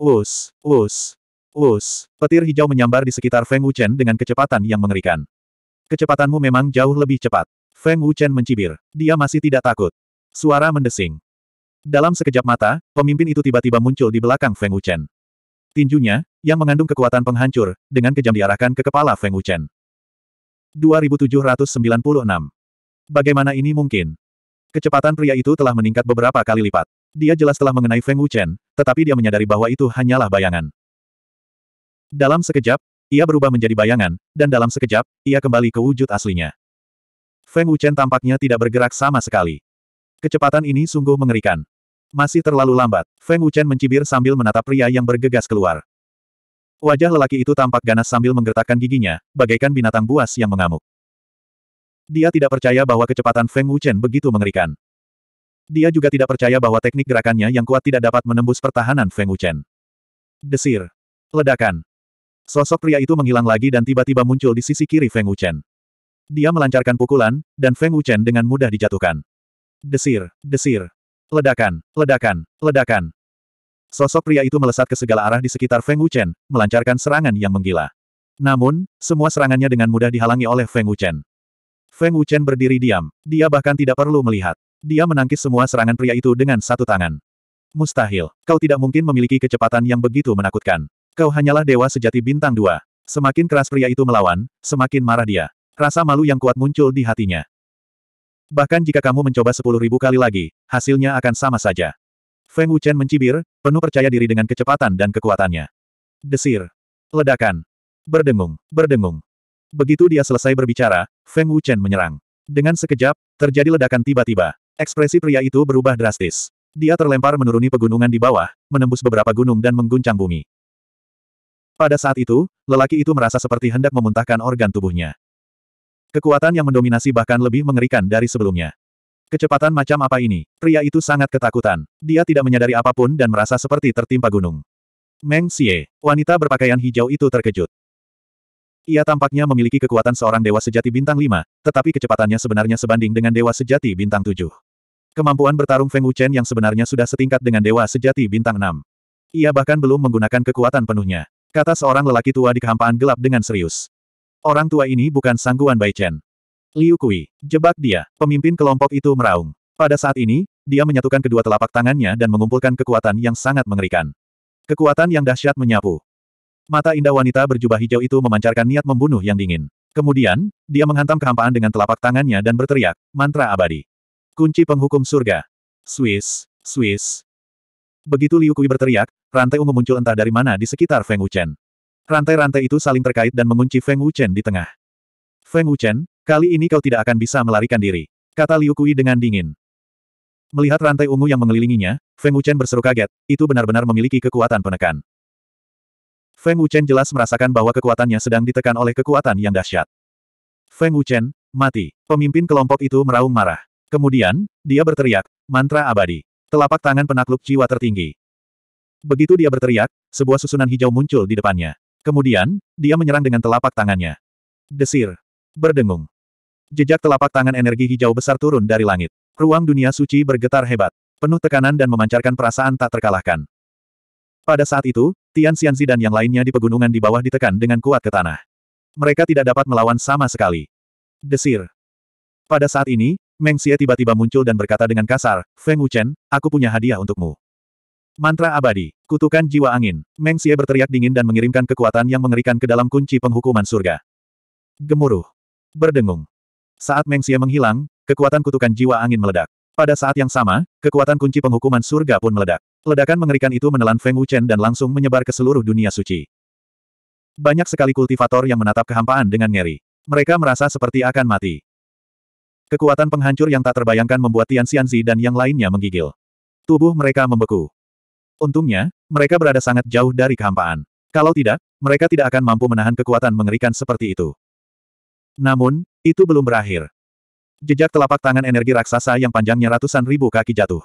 Us, us, us. Petir hijau menyambar di sekitar Feng Wuchen dengan kecepatan yang mengerikan. Kecepatanmu memang jauh lebih cepat. Feng Wuchen mencibir. Dia masih tidak takut. Suara mendesing. Dalam sekejap mata, pemimpin itu tiba-tiba muncul di belakang Feng Wuchen. Tinjunya, yang mengandung kekuatan penghancur, dengan kejam diarahkan ke kepala Feng Wuchen. 2796 Bagaimana ini mungkin? Kecepatan pria itu telah meningkat beberapa kali lipat. Dia jelas telah mengenai Feng Wuchen, tetapi dia menyadari bahwa itu hanyalah bayangan. Dalam sekejap, ia berubah menjadi bayangan, dan dalam sekejap, ia kembali ke wujud aslinya. Feng Wuchen tampaknya tidak bergerak sama sekali. Kecepatan ini sungguh mengerikan. Masih terlalu lambat, Feng Wuchen mencibir sambil menatap pria yang bergegas keluar. Wajah lelaki itu tampak ganas sambil menggertakkan giginya, bagaikan binatang buas yang mengamuk. Dia tidak percaya bahwa kecepatan Feng Wuchen begitu mengerikan. Dia juga tidak percaya bahwa teknik gerakannya yang kuat tidak dapat menembus pertahanan Feng Wuchen. Desir. Ledakan. Sosok pria itu menghilang lagi dan tiba-tiba muncul di sisi kiri Feng Wuchen. Dia melancarkan pukulan, dan Feng Wuchen dengan mudah dijatuhkan. Desir, desir. Ledakan, ledakan, ledakan. Sosok pria itu melesat ke segala arah di sekitar Feng Wuchen, melancarkan serangan yang menggila. Namun, semua serangannya dengan mudah dihalangi oleh Feng Wuchen. Feng Wuchen berdiri diam, dia bahkan tidak perlu melihat. Dia menangkis semua serangan pria itu dengan satu tangan. Mustahil, kau tidak mungkin memiliki kecepatan yang begitu menakutkan. Kau hanyalah dewa sejati bintang dua. Semakin keras pria itu melawan, semakin marah dia. Rasa malu yang kuat muncul di hatinya. Bahkan jika kamu mencoba sepuluh ribu kali lagi, hasilnya akan sama saja. Feng Wuchen mencibir, penuh percaya diri dengan kecepatan dan kekuatannya. Desir. Ledakan. Berdengung, berdengung. Begitu dia selesai berbicara, Feng Wuchen menyerang. Dengan sekejap, terjadi ledakan tiba-tiba. Ekspresi pria itu berubah drastis. Dia terlempar menuruni pegunungan di bawah, menembus beberapa gunung dan mengguncang bumi. Pada saat itu, lelaki itu merasa seperti hendak memuntahkan organ tubuhnya. Kekuatan yang mendominasi bahkan lebih mengerikan dari sebelumnya. Kecepatan macam apa ini? Pria itu sangat ketakutan. Dia tidak menyadari apapun dan merasa seperti tertimpa gunung. Meng Xie, wanita berpakaian hijau itu terkejut. Ia tampaknya memiliki kekuatan seorang dewa sejati bintang 5, tetapi kecepatannya sebenarnya sebanding dengan dewa sejati bintang 7. Kemampuan bertarung Feng Wuchen yang sebenarnya sudah setingkat dengan dewa sejati bintang 6. Ia bahkan belum menggunakan kekuatan penuhnya. Kata seorang lelaki tua di kehampaan gelap dengan serius. Orang tua ini bukan sangguan Bai Chen. Liu Kui, jebak dia, pemimpin kelompok itu meraung. Pada saat ini, dia menyatukan kedua telapak tangannya dan mengumpulkan kekuatan yang sangat mengerikan. Kekuatan yang dahsyat menyapu. Mata indah wanita berjubah hijau itu memancarkan niat membunuh yang dingin. Kemudian, dia menghantam kehampaan dengan telapak tangannya dan berteriak, mantra abadi. Kunci penghukum surga. Swiss, Swiss. Begitu Liu Kui berteriak, rantai ungu muncul entah dari mana di sekitar Feng Wuchen. Rantai-rantai itu saling terkait dan mengunci Feng Wuchen di tengah. Feng Wuchen, kali ini kau tidak akan bisa melarikan diri. Kata Liu Kui dengan dingin. Melihat rantai ungu yang mengelilinginya, Feng Wuchen berseru kaget, itu benar-benar memiliki kekuatan penekan. Feng Wuchen jelas merasakan bahwa kekuatannya sedang ditekan oleh kekuatan yang dahsyat. Feng Wuchen, mati. Pemimpin kelompok itu meraung marah. Kemudian, dia berteriak, mantra abadi. Telapak tangan penakluk jiwa tertinggi. Begitu dia berteriak, sebuah susunan hijau muncul di depannya. Kemudian, dia menyerang dengan telapak tangannya. Desir. Berdengung. Jejak telapak tangan energi hijau besar turun dari langit. Ruang dunia suci bergetar hebat. Penuh tekanan dan memancarkan perasaan tak terkalahkan. Pada saat itu, Tian Xianzi dan yang lainnya di pegunungan di bawah ditekan dengan kuat ke tanah. Mereka tidak dapat melawan sama sekali. Desir. Pada saat ini, Meng Xie tiba-tiba muncul dan berkata dengan kasar, Feng Wuchen, aku punya hadiah untukmu. Mantra abadi, kutukan jiwa angin. Meng Xie berteriak dingin dan mengirimkan kekuatan yang mengerikan ke dalam kunci penghukuman surga. Gemuruh. Berdengung. Saat Meng Xie menghilang, kekuatan kutukan jiwa angin meledak. Pada saat yang sama, kekuatan kunci penghukuman surga pun meledak. Ledakan mengerikan itu menelan Feng Wuchen dan langsung menyebar ke seluruh dunia suci. Banyak sekali kultivator yang menatap kehampaan dengan ngeri. Mereka merasa seperti akan mati. Kekuatan penghancur yang tak terbayangkan membuat Tian Xianzi dan yang lainnya menggigil. Tubuh mereka membeku. Untungnya, mereka berada sangat jauh dari kehampaan. Kalau tidak, mereka tidak akan mampu menahan kekuatan mengerikan seperti itu. Namun, itu belum berakhir. Jejak telapak tangan energi raksasa yang panjangnya ratusan ribu kaki jatuh.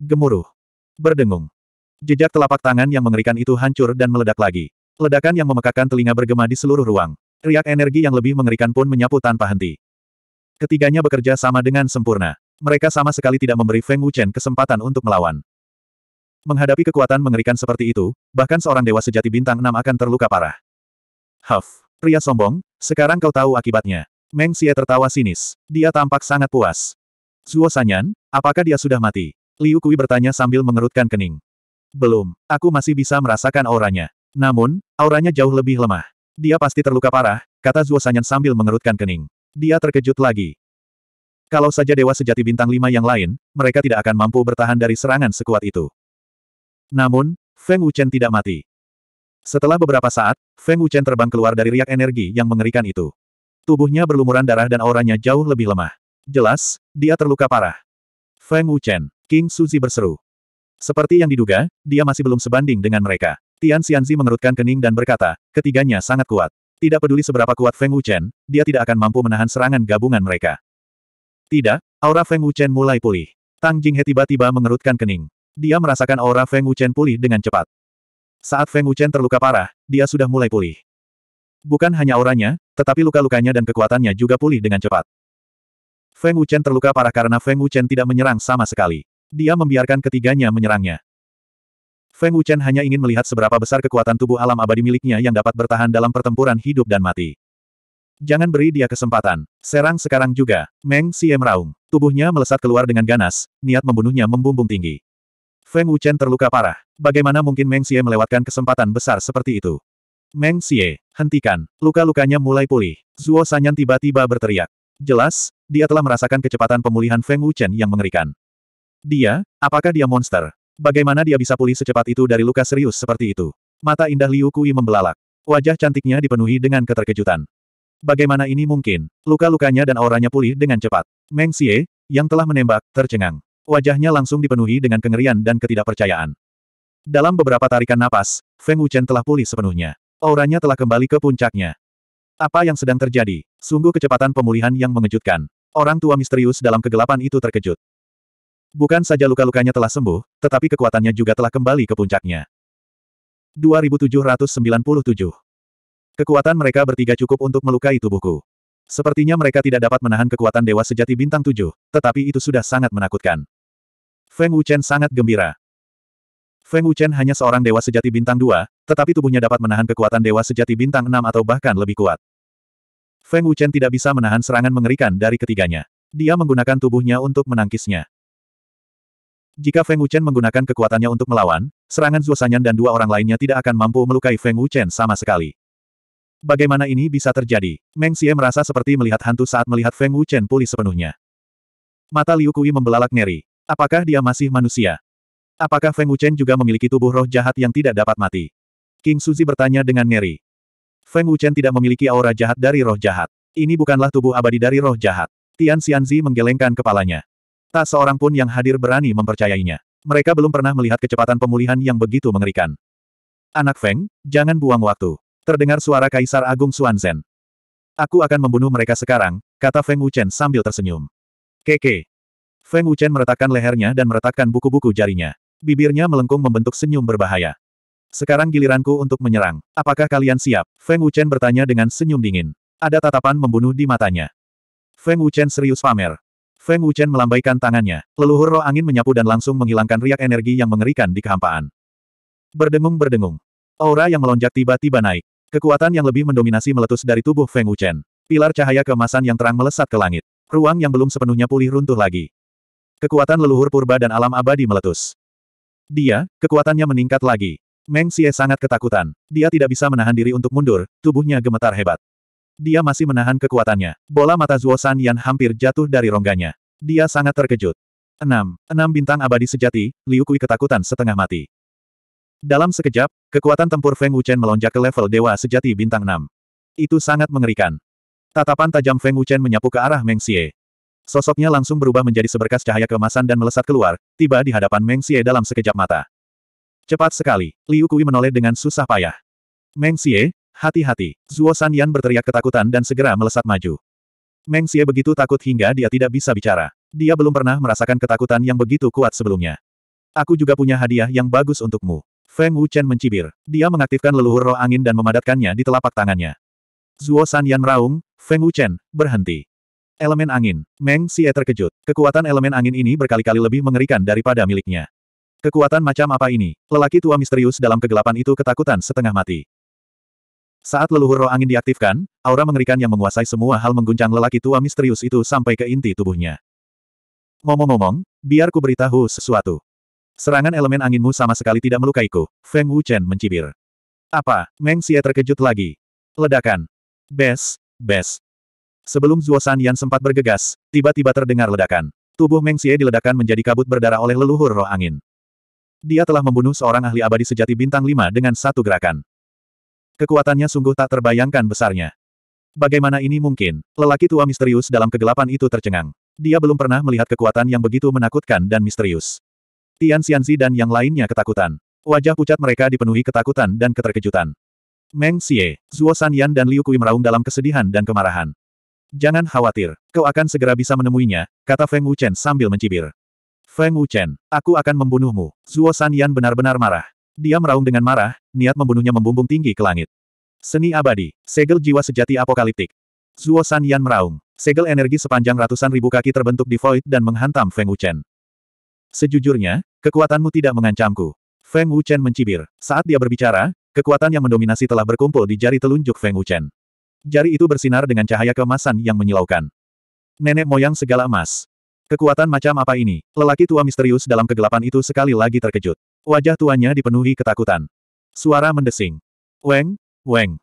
Gemuruh. Berdengung. Jejak telapak tangan yang mengerikan itu hancur dan meledak lagi. Ledakan yang memekakan telinga bergema di seluruh ruang. Riak energi yang lebih mengerikan pun menyapu tanpa henti. Ketiganya bekerja sama dengan sempurna. Mereka sama sekali tidak memberi Feng Wuchen kesempatan untuk melawan. Menghadapi kekuatan mengerikan seperti itu, bahkan seorang dewa sejati bintang enam akan terluka parah. Huff, pria sombong, sekarang kau tahu akibatnya. Meng Xie tertawa sinis. Dia tampak sangat puas. Zuo Sanyan, apakah dia sudah mati? Liu Kui bertanya sambil mengerutkan kening. Belum, aku masih bisa merasakan auranya. Namun, auranya jauh lebih lemah. Dia pasti terluka parah, kata Zuo Sanyan sambil mengerutkan kening. Dia terkejut lagi. Kalau saja Dewa Sejati Bintang lima yang lain, mereka tidak akan mampu bertahan dari serangan sekuat itu. Namun, Feng Wuchen tidak mati. Setelah beberapa saat, Feng Wuchen terbang keluar dari riak energi yang mengerikan itu. Tubuhnya berlumuran darah dan auranya jauh lebih lemah. Jelas, dia terluka parah. Feng Wuchen, King Suzi berseru. Seperti yang diduga, dia masih belum sebanding dengan mereka. Tian Xianzi mengerutkan kening dan berkata, ketiganya sangat kuat. Tidak peduli seberapa kuat Feng Wuchen, dia tidak akan mampu menahan serangan gabungan mereka. Tidak, aura Feng Wuchen mulai pulih. Tang Jinghe tiba-tiba mengerutkan kening. Dia merasakan aura Feng Wuchen pulih dengan cepat. Saat Feng Wuchen terluka parah, dia sudah mulai pulih. Bukan hanya auranya, tetapi luka-lukanya dan kekuatannya juga pulih dengan cepat. Feng Wuchen terluka parah karena Feng Wuchen tidak menyerang sama sekali. Dia membiarkan ketiganya menyerangnya. Feng Wuchen hanya ingin melihat seberapa besar kekuatan tubuh alam abadi miliknya yang dapat bertahan dalam pertempuran hidup dan mati. Jangan beri dia kesempatan. Serang sekarang juga. Meng Xie Raung. Tubuhnya melesat keluar dengan ganas, niat membunuhnya membumbung tinggi. Feng Wuchen terluka parah. Bagaimana mungkin Meng Xie melewatkan kesempatan besar seperti itu? Meng Xie, hentikan. Luka-lukanya mulai pulih. Zuo Sanyan tiba-tiba berteriak. Jelas, dia telah merasakan kecepatan pemulihan Feng Wuchen yang mengerikan. Dia, apakah dia monster? Bagaimana dia bisa pulih secepat itu dari luka serius seperti itu? Mata indah Liu Kui membelalak. Wajah cantiknya dipenuhi dengan keterkejutan. Bagaimana ini mungkin? Luka-lukanya dan auranya pulih dengan cepat. Meng Xie, yang telah menembak, tercengang. Wajahnya langsung dipenuhi dengan kengerian dan ketidakpercayaan. Dalam beberapa tarikan napas, Feng Wuchen telah pulih sepenuhnya. Auranya telah kembali ke puncaknya. Apa yang sedang terjadi? Sungguh kecepatan pemulihan yang mengejutkan. Orang tua misterius dalam kegelapan itu terkejut. Bukan saja luka-lukanya telah sembuh, tetapi kekuatannya juga telah kembali ke puncaknya. 2797 Kekuatan mereka bertiga cukup untuk melukai tubuhku. Sepertinya mereka tidak dapat menahan kekuatan dewa sejati bintang tujuh, tetapi itu sudah sangat menakutkan. Feng Wuchen sangat gembira. Feng Wuchen hanya seorang dewa sejati bintang 2, tetapi tubuhnya dapat menahan kekuatan dewa sejati bintang 6 atau bahkan lebih kuat. Feng Wuchen tidak bisa menahan serangan mengerikan dari ketiganya. Dia menggunakan tubuhnya untuk menangkisnya. Jika Feng Wuchen menggunakan kekuatannya untuk melawan, serangan Zuosanyan dan dua orang lainnya tidak akan mampu melukai Feng Wuchen sama sekali. Bagaimana ini bisa terjadi? Meng Xie merasa seperti melihat hantu saat melihat Feng Wuchen pulih sepenuhnya. Mata Liu Kui membelalak ngeri. Apakah dia masih manusia? Apakah Feng Wuchen juga memiliki tubuh roh jahat yang tidak dapat mati? King Suzi bertanya dengan ngeri. Feng Wuchen tidak memiliki aura jahat dari roh jahat. Ini bukanlah tubuh abadi dari roh jahat. Tian Xianzi menggelengkan kepalanya. Tak seorang pun yang hadir berani mempercayainya. Mereka belum pernah melihat kecepatan pemulihan yang begitu mengerikan. Anak Feng, jangan buang waktu. Terdengar suara Kaisar Agung Xuanzen. Aku akan membunuh mereka sekarang, kata Feng Wuchen sambil tersenyum. Keke. Feng Wuchen meretakkan lehernya dan meretakkan buku-buku jarinya. Bibirnya melengkung membentuk senyum berbahaya. Sekarang giliranku untuk menyerang. Apakah kalian siap? Feng Wuchen bertanya dengan senyum dingin. Ada tatapan membunuh di matanya. Feng Wuchen serius pamer. Feng Wuchen melambaikan tangannya. Leluhur roh angin menyapu dan langsung menghilangkan riak energi yang mengerikan di kehampaan. Berdengung-berdengung. Aura yang melonjak tiba-tiba naik. Kekuatan yang lebih mendominasi meletus dari tubuh Feng Wuchen. Pilar cahaya kemasan yang terang melesat ke langit. Ruang yang belum sepenuhnya pulih runtuh lagi. Kekuatan leluhur purba dan alam abadi meletus. Dia, kekuatannya meningkat lagi. Meng Xie sangat ketakutan. Dia tidak bisa menahan diri untuk mundur, tubuhnya gemetar hebat. Dia masih menahan kekuatannya. Bola mata Zuo San Yan hampir jatuh dari rongganya. Dia sangat terkejut. Enam, enam bintang abadi sejati, Liu Kui ketakutan setengah mati. Dalam sekejap, kekuatan tempur Feng Wuchen melonjak ke level dewa sejati bintang enam. Itu sangat mengerikan. Tatapan tajam Feng Wuchen menyapu ke arah Meng Xie. Sosoknya langsung berubah menjadi seberkas cahaya kemasan dan melesat keluar, tiba di hadapan Meng Xie dalam sekejap mata. Cepat sekali, Liu Kui menoleh dengan susah payah. Meng Xie, hati-hati, Zuo San Yan berteriak ketakutan dan segera melesat maju. Meng Xie begitu takut hingga dia tidak bisa bicara. Dia belum pernah merasakan ketakutan yang begitu kuat sebelumnya. Aku juga punya hadiah yang bagus untukmu. Feng Wu Chen mencibir. Dia mengaktifkan leluhur roh angin dan memadatkannya di telapak tangannya. Zuo San Yan meraung, Feng Wu Chen berhenti. Elemen angin. Meng Xie terkejut. Kekuatan elemen angin ini berkali-kali lebih mengerikan daripada miliknya. Kekuatan macam apa ini? Lelaki tua misterius dalam kegelapan itu ketakutan setengah mati. Saat leluhur roh angin diaktifkan, aura mengerikan yang menguasai semua hal mengguncang lelaki tua misterius itu sampai ke inti tubuhnya. Ngomong-ngomong, biar ku beritahu sesuatu. Serangan elemen anginmu sama sekali tidak melukaiku, Feng Wuchen mencibir. Apa? Meng Xie terkejut lagi. Ledakan. Bes, bes. Sebelum Zuo Yan sempat bergegas, tiba-tiba terdengar ledakan. Tubuh Meng Xie diledakkan menjadi kabut berdarah oleh leluhur roh angin. Dia telah membunuh seorang ahli abadi sejati bintang lima dengan satu gerakan. Kekuatannya sungguh tak terbayangkan besarnya. Bagaimana ini mungkin? Lelaki tua misterius dalam kegelapan itu tercengang. Dia belum pernah melihat kekuatan yang begitu menakutkan dan misterius. Tian Xianzi dan yang lainnya ketakutan. Wajah pucat mereka dipenuhi ketakutan dan keterkejutan. Meng Xie, Zhuo Sanyan dan Liu Kui meraung dalam kesedihan dan kemarahan. Jangan khawatir, kau akan segera bisa menemuinya, kata Feng Wuchen sambil mencibir. Feng Wuchen, aku akan membunuhmu. Zuo San Yan benar-benar marah. Dia meraung dengan marah, niat membunuhnya membumbung tinggi ke langit. Seni abadi, segel jiwa sejati apokaliptik. Zuo San Yan meraung. Segel energi sepanjang ratusan ribu kaki terbentuk di void dan menghantam Feng Wuchen. Sejujurnya, kekuatanmu tidak mengancamku. Feng Wuchen mencibir. Saat dia berbicara, kekuatan yang mendominasi telah berkumpul di jari telunjuk Feng Wuchen. Jari itu bersinar dengan cahaya kemasan yang menyilaukan. Nenek moyang segala emas. Kekuatan macam apa ini? Lelaki tua misterius dalam kegelapan itu sekali lagi terkejut. Wajah tuanya dipenuhi ketakutan. Suara mendesing. Weng, weng.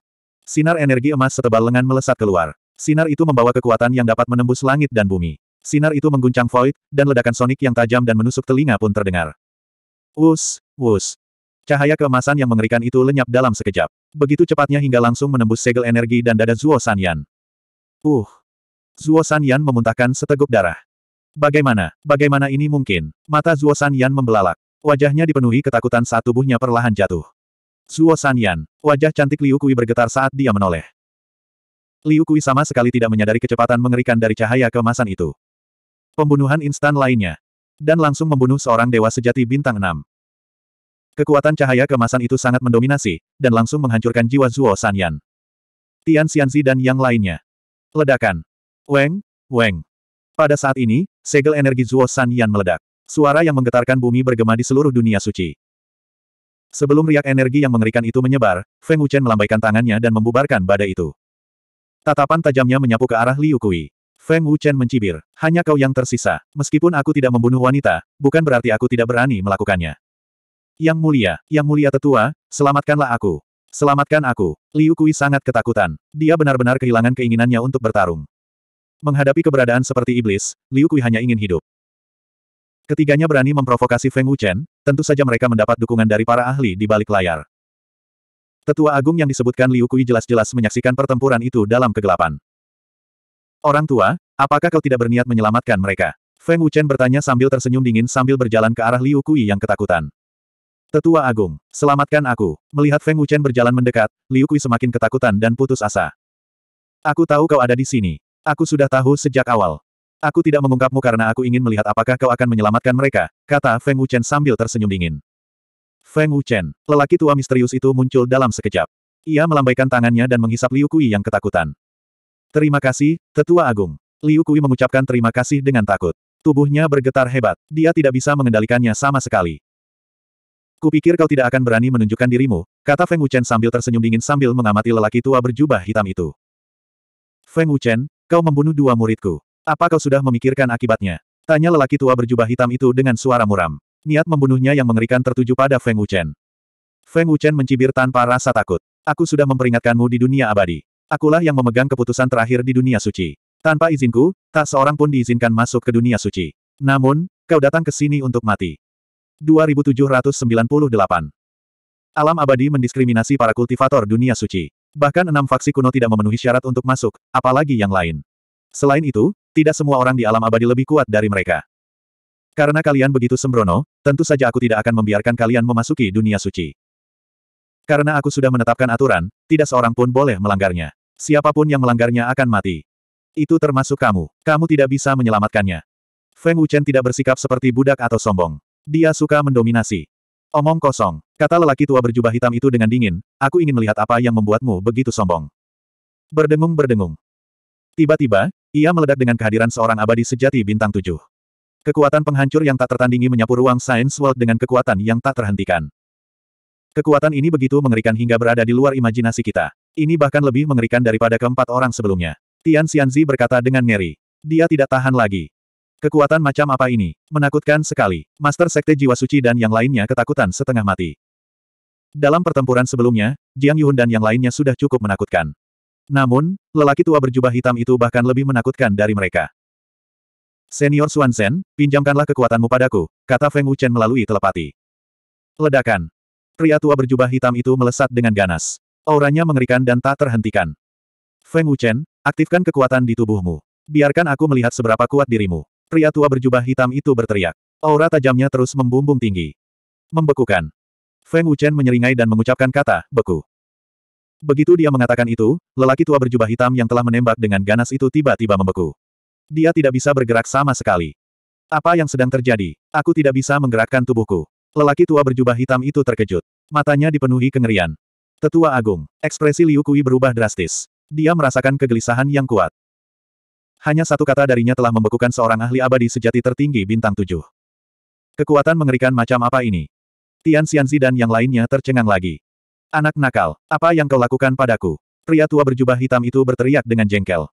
Sinar energi emas setebal lengan melesat keluar. Sinar itu membawa kekuatan yang dapat menembus langit dan bumi. Sinar itu mengguncang void, dan ledakan sonik yang tajam dan menusuk telinga pun terdengar. Wus, wus. Cahaya keemasan yang mengerikan itu lenyap dalam sekejap. Begitu cepatnya hingga langsung menembus segel energi dan dada Zuo Sanyan. Uh! Zuo Sanyan memuntahkan seteguk darah. Bagaimana? Bagaimana ini mungkin? Mata Zuo Sanyan membelalak. Wajahnya dipenuhi ketakutan saat tubuhnya perlahan jatuh. Zuo Sanyan, wajah cantik Liu Kui bergetar saat dia menoleh. Liu Kui sama sekali tidak menyadari kecepatan mengerikan dari cahaya kemasan itu. Pembunuhan instan lainnya. Dan langsung membunuh seorang dewa sejati bintang 6. Kekuatan cahaya kemasan itu sangat mendominasi, dan langsung menghancurkan jiwa Zuo Sanyan. Tian Xianzi dan yang lainnya. Ledakan. Weng, weng. Pada saat ini, segel energi Zuo Sanyan meledak. Suara yang menggetarkan bumi bergema di seluruh dunia suci. Sebelum riak energi yang mengerikan itu menyebar, Feng Wuchen melambaikan tangannya dan membubarkan badai itu. Tatapan tajamnya menyapu ke arah Liu Kui. Feng Wuchen mencibir, hanya kau yang tersisa. Meskipun aku tidak membunuh wanita, bukan berarti aku tidak berani melakukannya. Yang mulia, yang mulia tetua, selamatkanlah aku. Selamatkan aku. Liu Kui sangat ketakutan. Dia benar-benar kehilangan keinginannya untuk bertarung. Menghadapi keberadaan seperti iblis, Liu Kui hanya ingin hidup. Ketiganya berani memprovokasi Feng Wuchen, tentu saja mereka mendapat dukungan dari para ahli di balik layar. Tetua agung yang disebutkan Liu Kui jelas-jelas menyaksikan pertempuran itu dalam kegelapan. Orang tua, apakah kau tidak berniat menyelamatkan mereka? Feng Wuchen bertanya sambil tersenyum dingin sambil berjalan ke arah Liu Kui yang ketakutan. Tetua Agung, selamatkan aku. Melihat Feng Wuchen berjalan mendekat, Liu Kui semakin ketakutan dan putus asa. Aku tahu kau ada di sini. Aku sudah tahu sejak awal. Aku tidak mengungkapmu karena aku ingin melihat apakah kau akan menyelamatkan mereka, kata Feng Wuchen sambil tersenyum dingin. Feng Wuchen, lelaki tua misterius itu muncul dalam sekejap. Ia melambaikan tangannya dan menghisap Liu Kui yang ketakutan. Terima kasih, Tetua Agung. Liu Kui mengucapkan terima kasih dengan takut. Tubuhnya bergetar hebat. Dia tidak bisa mengendalikannya sama sekali. Kupikir kau tidak akan berani menunjukkan dirimu, kata Feng Wuchen sambil tersenyum dingin sambil mengamati lelaki tua berjubah hitam itu. Feng Wuchen, kau membunuh dua muridku. Apa kau sudah memikirkan akibatnya? Tanya lelaki tua berjubah hitam itu dengan suara muram. Niat membunuhnya yang mengerikan tertuju pada Feng Wuchen. Feng Wuchen mencibir tanpa rasa takut. Aku sudah memperingatkanmu di dunia abadi. Akulah yang memegang keputusan terakhir di dunia suci. Tanpa izinku, tak seorang pun diizinkan masuk ke dunia suci. Namun, kau datang ke sini untuk mati. 2798. Alam abadi mendiskriminasi para kultivator dunia suci. Bahkan enam faksi kuno tidak memenuhi syarat untuk masuk, apalagi yang lain. Selain itu, tidak semua orang di alam abadi lebih kuat dari mereka. Karena kalian begitu sembrono, tentu saja aku tidak akan membiarkan kalian memasuki dunia suci. Karena aku sudah menetapkan aturan, tidak seorang pun boleh melanggarnya. Siapapun yang melanggarnya akan mati. Itu termasuk kamu. Kamu tidak bisa menyelamatkannya. Feng Wuchen tidak bersikap seperti budak atau sombong. Dia suka mendominasi. Omong kosong, kata lelaki tua berjubah hitam itu dengan dingin, aku ingin melihat apa yang membuatmu begitu sombong. Berdengung-berdengung. Tiba-tiba, ia meledak dengan kehadiran seorang abadi sejati bintang tujuh. Kekuatan penghancur yang tak tertandingi menyapu ruang Science World dengan kekuatan yang tak terhentikan. Kekuatan ini begitu mengerikan hingga berada di luar imajinasi kita. Ini bahkan lebih mengerikan daripada keempat orang sebelumnya. Tian Xianzi berkata dengan ngeri. Dia tidak tahan lagi. Kekuatan macam apa ini? Menakutkan sekali. Master Sekte Jiwa Suci dan yang lainnya ketakutan setengah mati. Dalam pertempuran sebelumnya, Jiang Yuhun dan yang lainnya sudah cukup menakutkan. Namun, lelaki tua berjubah hitam itu bahkan lebih menakutkan dari mereka. Senior Xuan Zhen, pinjamkanlah kekuatanmu padaku, kata Feng Wuchen melalui telepati. Ledakan. Pria tua berjubah hitam itu melesat dengan ganas. Auranya mengerikan dan tak terhentikan. Feng Wuchen, aktifkan kekuatan di tubuhmu. Biarkan aku melihat seberapa kuat dirimu pria tua berjubah hitam itu berteriak. Aura tajamnya terus membumbung tinggi. Membekukan. Feng Wuchen menyeringai dan mengucapkan kata, beku. Begitu dia mengatakan itu, lelaki tua berjubah hitam yang telah menembak dengan ganas itu tiba-tiba membeku. Dia tidak bisa bergerak sama sekali. Apa yang sedang terjadi? Aku tidak bisa menggerakkan tubuhku. Lelaki tua berjubah hitam itu terkejut. Matanya dipenuhi kengerian. Tetua Agung, ekspresi Liu Kui berubah drastis. Dia merasakan kegelisahan yang kuat. Hanya satu kata darinya telah membekukan seorang ahli abadi sejati tertinggi bintang tujuh. Kekuatan mengerikan macam apa ini? Tian Xianzi dan yang lainnya tercengang lagi. Anak nakal, apa yang kau lakukan padaku? Pria tua berjubah hitam itu berteriak dengan jengkel.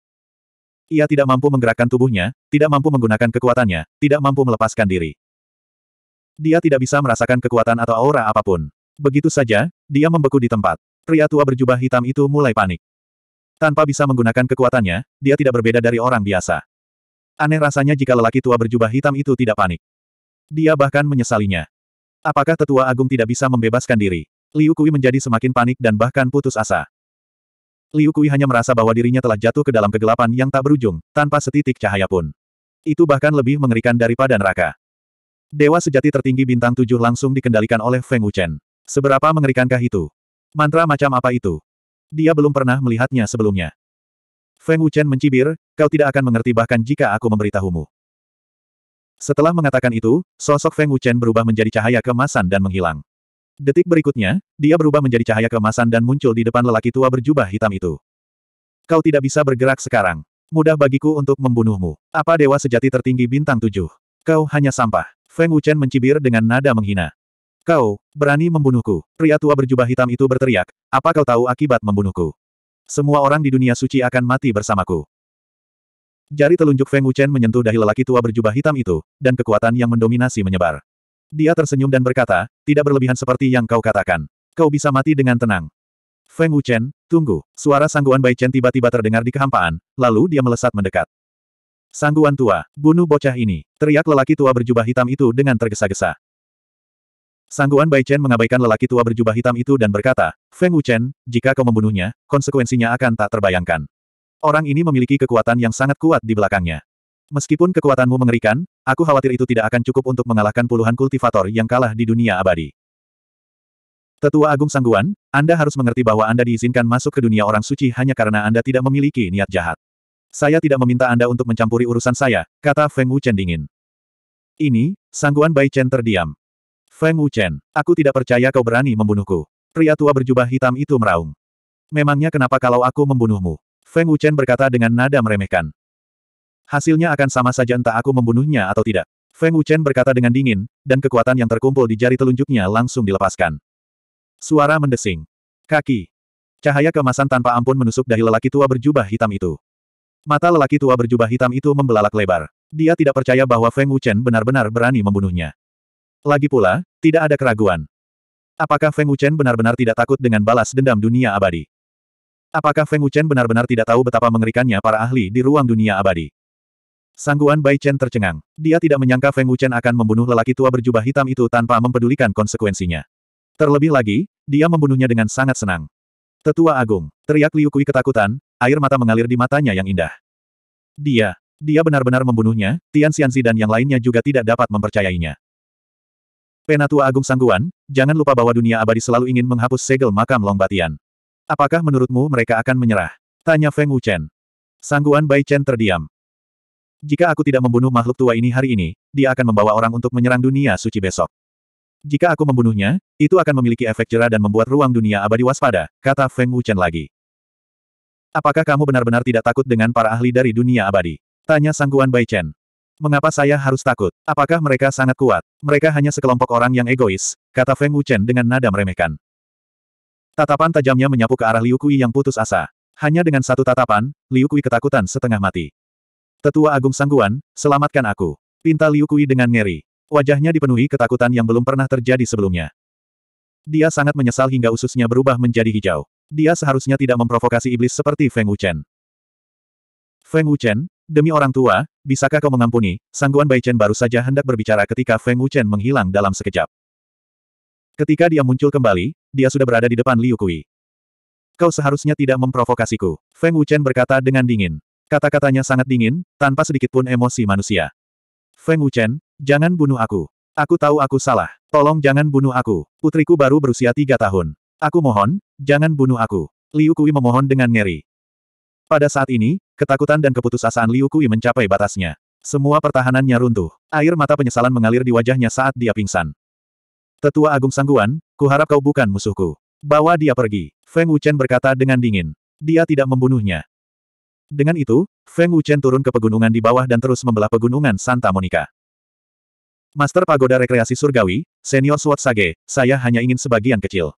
Ia tidak mampu menggerakkan tubuhnya, tidak mampu menggunakan kekuatannya, tidak mampu melepaskan diri. Dia tidak bisa merasakan kekuatan atau aura apapun. Begitu saja, dia membeku di tempat. Pria tua berjubah hitam itu mulai panik. Tanpa bisa menggunakan kekuatannya, dia tidak berbeda dari orang biasa. Aneh rasanya jika lelaki tua berjubah hitam itu tidak panik. Dia bahkan menyesalinya. Apakah tetua agung tidak bisa membebaskan diri? Liu Kui menjadi semakin panik dan bahkan putus asa. Liu Kui hanya merasa bahwa dirinya telah jatuh ke dalam kegelapan yang tak berujung, tanpa setitik cahaya pun. Itu bahkan lebih mengerikan daripada neraka. Dewa sejati tertinggi bintang tujuh langsung dikendalikan oleh Feng Wuchen. Seberapa mengerikankah itu? Mantra macam apa itu? Dia belum pernah melihatnya sebelumnya. Feng Wuchen mencibir, kau tidak akan mengerti bahkan jika aku memberitahumu. Setelah mengatakan itu, sosok Feng Wuchen berubah menjadi cahaya kemasan dan menghilang. Detik berikutnya, dia berubah menjadi cahaya kemasan dan muncul di depan lelaki tua berjubah hitam itu. Kau tidak bisa bergerak sekarang. Mudah bagiku untuk membunuhmu. Apa dewa sejati tertinggi bintang tujuh? Kau hanya sampah. Feng Wuchen mencibir dengan nada menghina. Kau, berani membunuhku. Pria tua berjubah hitam itu berteriak, apa kau tahu akibat membunuhku? Semua orang di dunia suci akan mati bersamaku. Jari telunjuk Feng Wuchen menyentuh dahi lelaki tua berjubah hitam itu, dan kekuatan yang mendominasi menyebar. Dia tersenyum dan berkata, tidak berlebihan seperti yang kau katakan. Kau bisa mati dengan tenang. Feng Wuchen, tunggu. Suara sangguan Bai Chen tiba-tiba terdengar di kehampaan, lalu dia melesat mendekat. Sangguan tua, bunuh bocah ini, teriak lelaki tua berjubah hitam itu dengan tergesa-gesa. Sangguan Bai Chen mengabaikan lelaki tua berjubah hitam itu dan berkata, Feng Wuchen, jika kau membunuhnya, konsekuensinya akan tak terbayangkan. Orang ini memiliki kekuatan yang sangat kuat di belakangnya. Meskipun kekuatanmu mengerikan, aku khawatir itu tidak akan cukup untuk mengalahkan puluhan kultivator yang kalah di dunia abadi. Tetua Agung Sangguan, Anda harus mengerti bahwa Anda diizinkan masuk ke dunia orang suci hanya karena Anda tidak memiliki niat jahat. Saya tidak meminta Anda untuk mencampuri urusan saya, kata Feng Wuchen dingin. Ini, Sangguan Bai Chen terdiam. Feng Wuchen, aku tidak percaya kau berani membunuhku. Pria tua berjubah hitam itu meraung. Memangnya kenapa kalau aku membunuhmu? Feng Wuchen berkata dengan nada meremehkan. Hasilnya akan sama saja entah aku membunuhnya atau tidak. Feng Wuchen berkata dengan dingin, dan kekuatan yang terkumpul di jari telunjuknya langsung dilepaskan. Suara mendesing. Kaki. Cahaya kemasan tanpa ampun menusuk dahi lelaki tua berjubah hitam itu. Mata lelaki tua berjubah hitam itu membelalak lebar. Dia tidak percaya bahwa Feng Wuchen benar-benar berani membunuhnya. Lagi pula, tidak ada keraguan. Apakah Feng Wuchen benar-benar tidak takut dengan balas dendam dunia abadi? Apakah Feng Wuchen benar-benar tidak tahu betapa mengerikannya para ahli di ruang dunia abadi? Sangguan Bai Chen tercengang. Dia tidak menyangka Feng Wuchen akan membunuh lelaki tua berjubah hitam itu tanpa mempedulikan konsekuensinya. Terlebih lagi, dia membunuhnya dengan sangat senang. Tetua Agung, teriak Liu Kui ketakutan, air mata mengalir di matanya yang indah. Dia, dia benar-benar membunuhnya, Tian Xianzi dan yang lainnya juga tidak dapat mempercayainya. Penatua Agung Sangguan, jangan lupa bahwa dunia abadi selalu ingin menghapus segel makam Long Apakah menurutmu mereka akan menyerah? Tanya Feng Wuchen. Sangguan Bai Chen terdiam. Jika aku tidak membunuh makhluk tua ini hari ini, dia akan membawa orang untuk menyerang dunia suci besok. Jika aku membunuhnya, itu akan memiliki efek cerah dan membuat ruang dunia abadi waspada, kata Feng Wuchen lagi. Apakah kamu benar-benar tidak takut dengan para ahli dari dunia abadi? Tanya Sangguan Bai Chen. Mengapa saya harus takut? Apakah mereka sangat kuat? Mereka hanya sekelompok orang yang egois, kata Feng Wuchen dengan nada meremehkan. Tatapan tajamnya menyapu ke arah Liu Kui yang putus asa. Hanya dengan satu tatapan, Liu Kui ketakutan setengah mati. Tetua Agung Sangguan, selamatkan aku. Pinta Liu Kui dengan ngeri. Wajahnya dipenuhi ketakutan yang belum pernah terjadi sebelumnya. Dia sangat menyesal hingga ususnya berubah menjadi hijau. Dia seharusnya tidak memprovokasi iblis seperti Feng Wuchen. Feng Wuchen, Demi orang tua, bisakah kau mengampuni? Sangguan Bai Chen baru saja hendak berbicara ketika Feng Wuchen menghilang dalam sekejap. Ketika dia muncul kembali, dia sudah berada di depan Liu Kui. Kau seharusnya tidak memprovokasiku. Feng Wuchen berkata dengan dingin. Kata-katanya sangat dingin, tanpa sedikit pun emosi manusia. Feng Wuchen, jangan bunuh aku. Aku tahu aku salah. Tolong jangan bunuh aku. Putriku baru berusia tiga tahun. Aku mohon, jangan bunuh aku. Liu Kui memohon dengan ngeri. Pada saat ini, Ketakutan dan keputusasaan Liu Kui mencapai batasnya. Semua pertahanannya runtuh. Air mata penyesalan mengalir di wajahnya saat dia pingsan. Tetua Agung Sangguan, kuharap kau bukan musuhku. Bawa dia pergi, Feng Wuchen berkata dengan dingin. Dia tidak membunuhnya. Dengan itu, Feng Wuchen turun ke pegunungan di bawah dan terus membelah pegunungan Santa Monica. Master Pagoda Rekreasi Surgawi, Senior Swat Sage, saya hanya ingin sebagian kecil.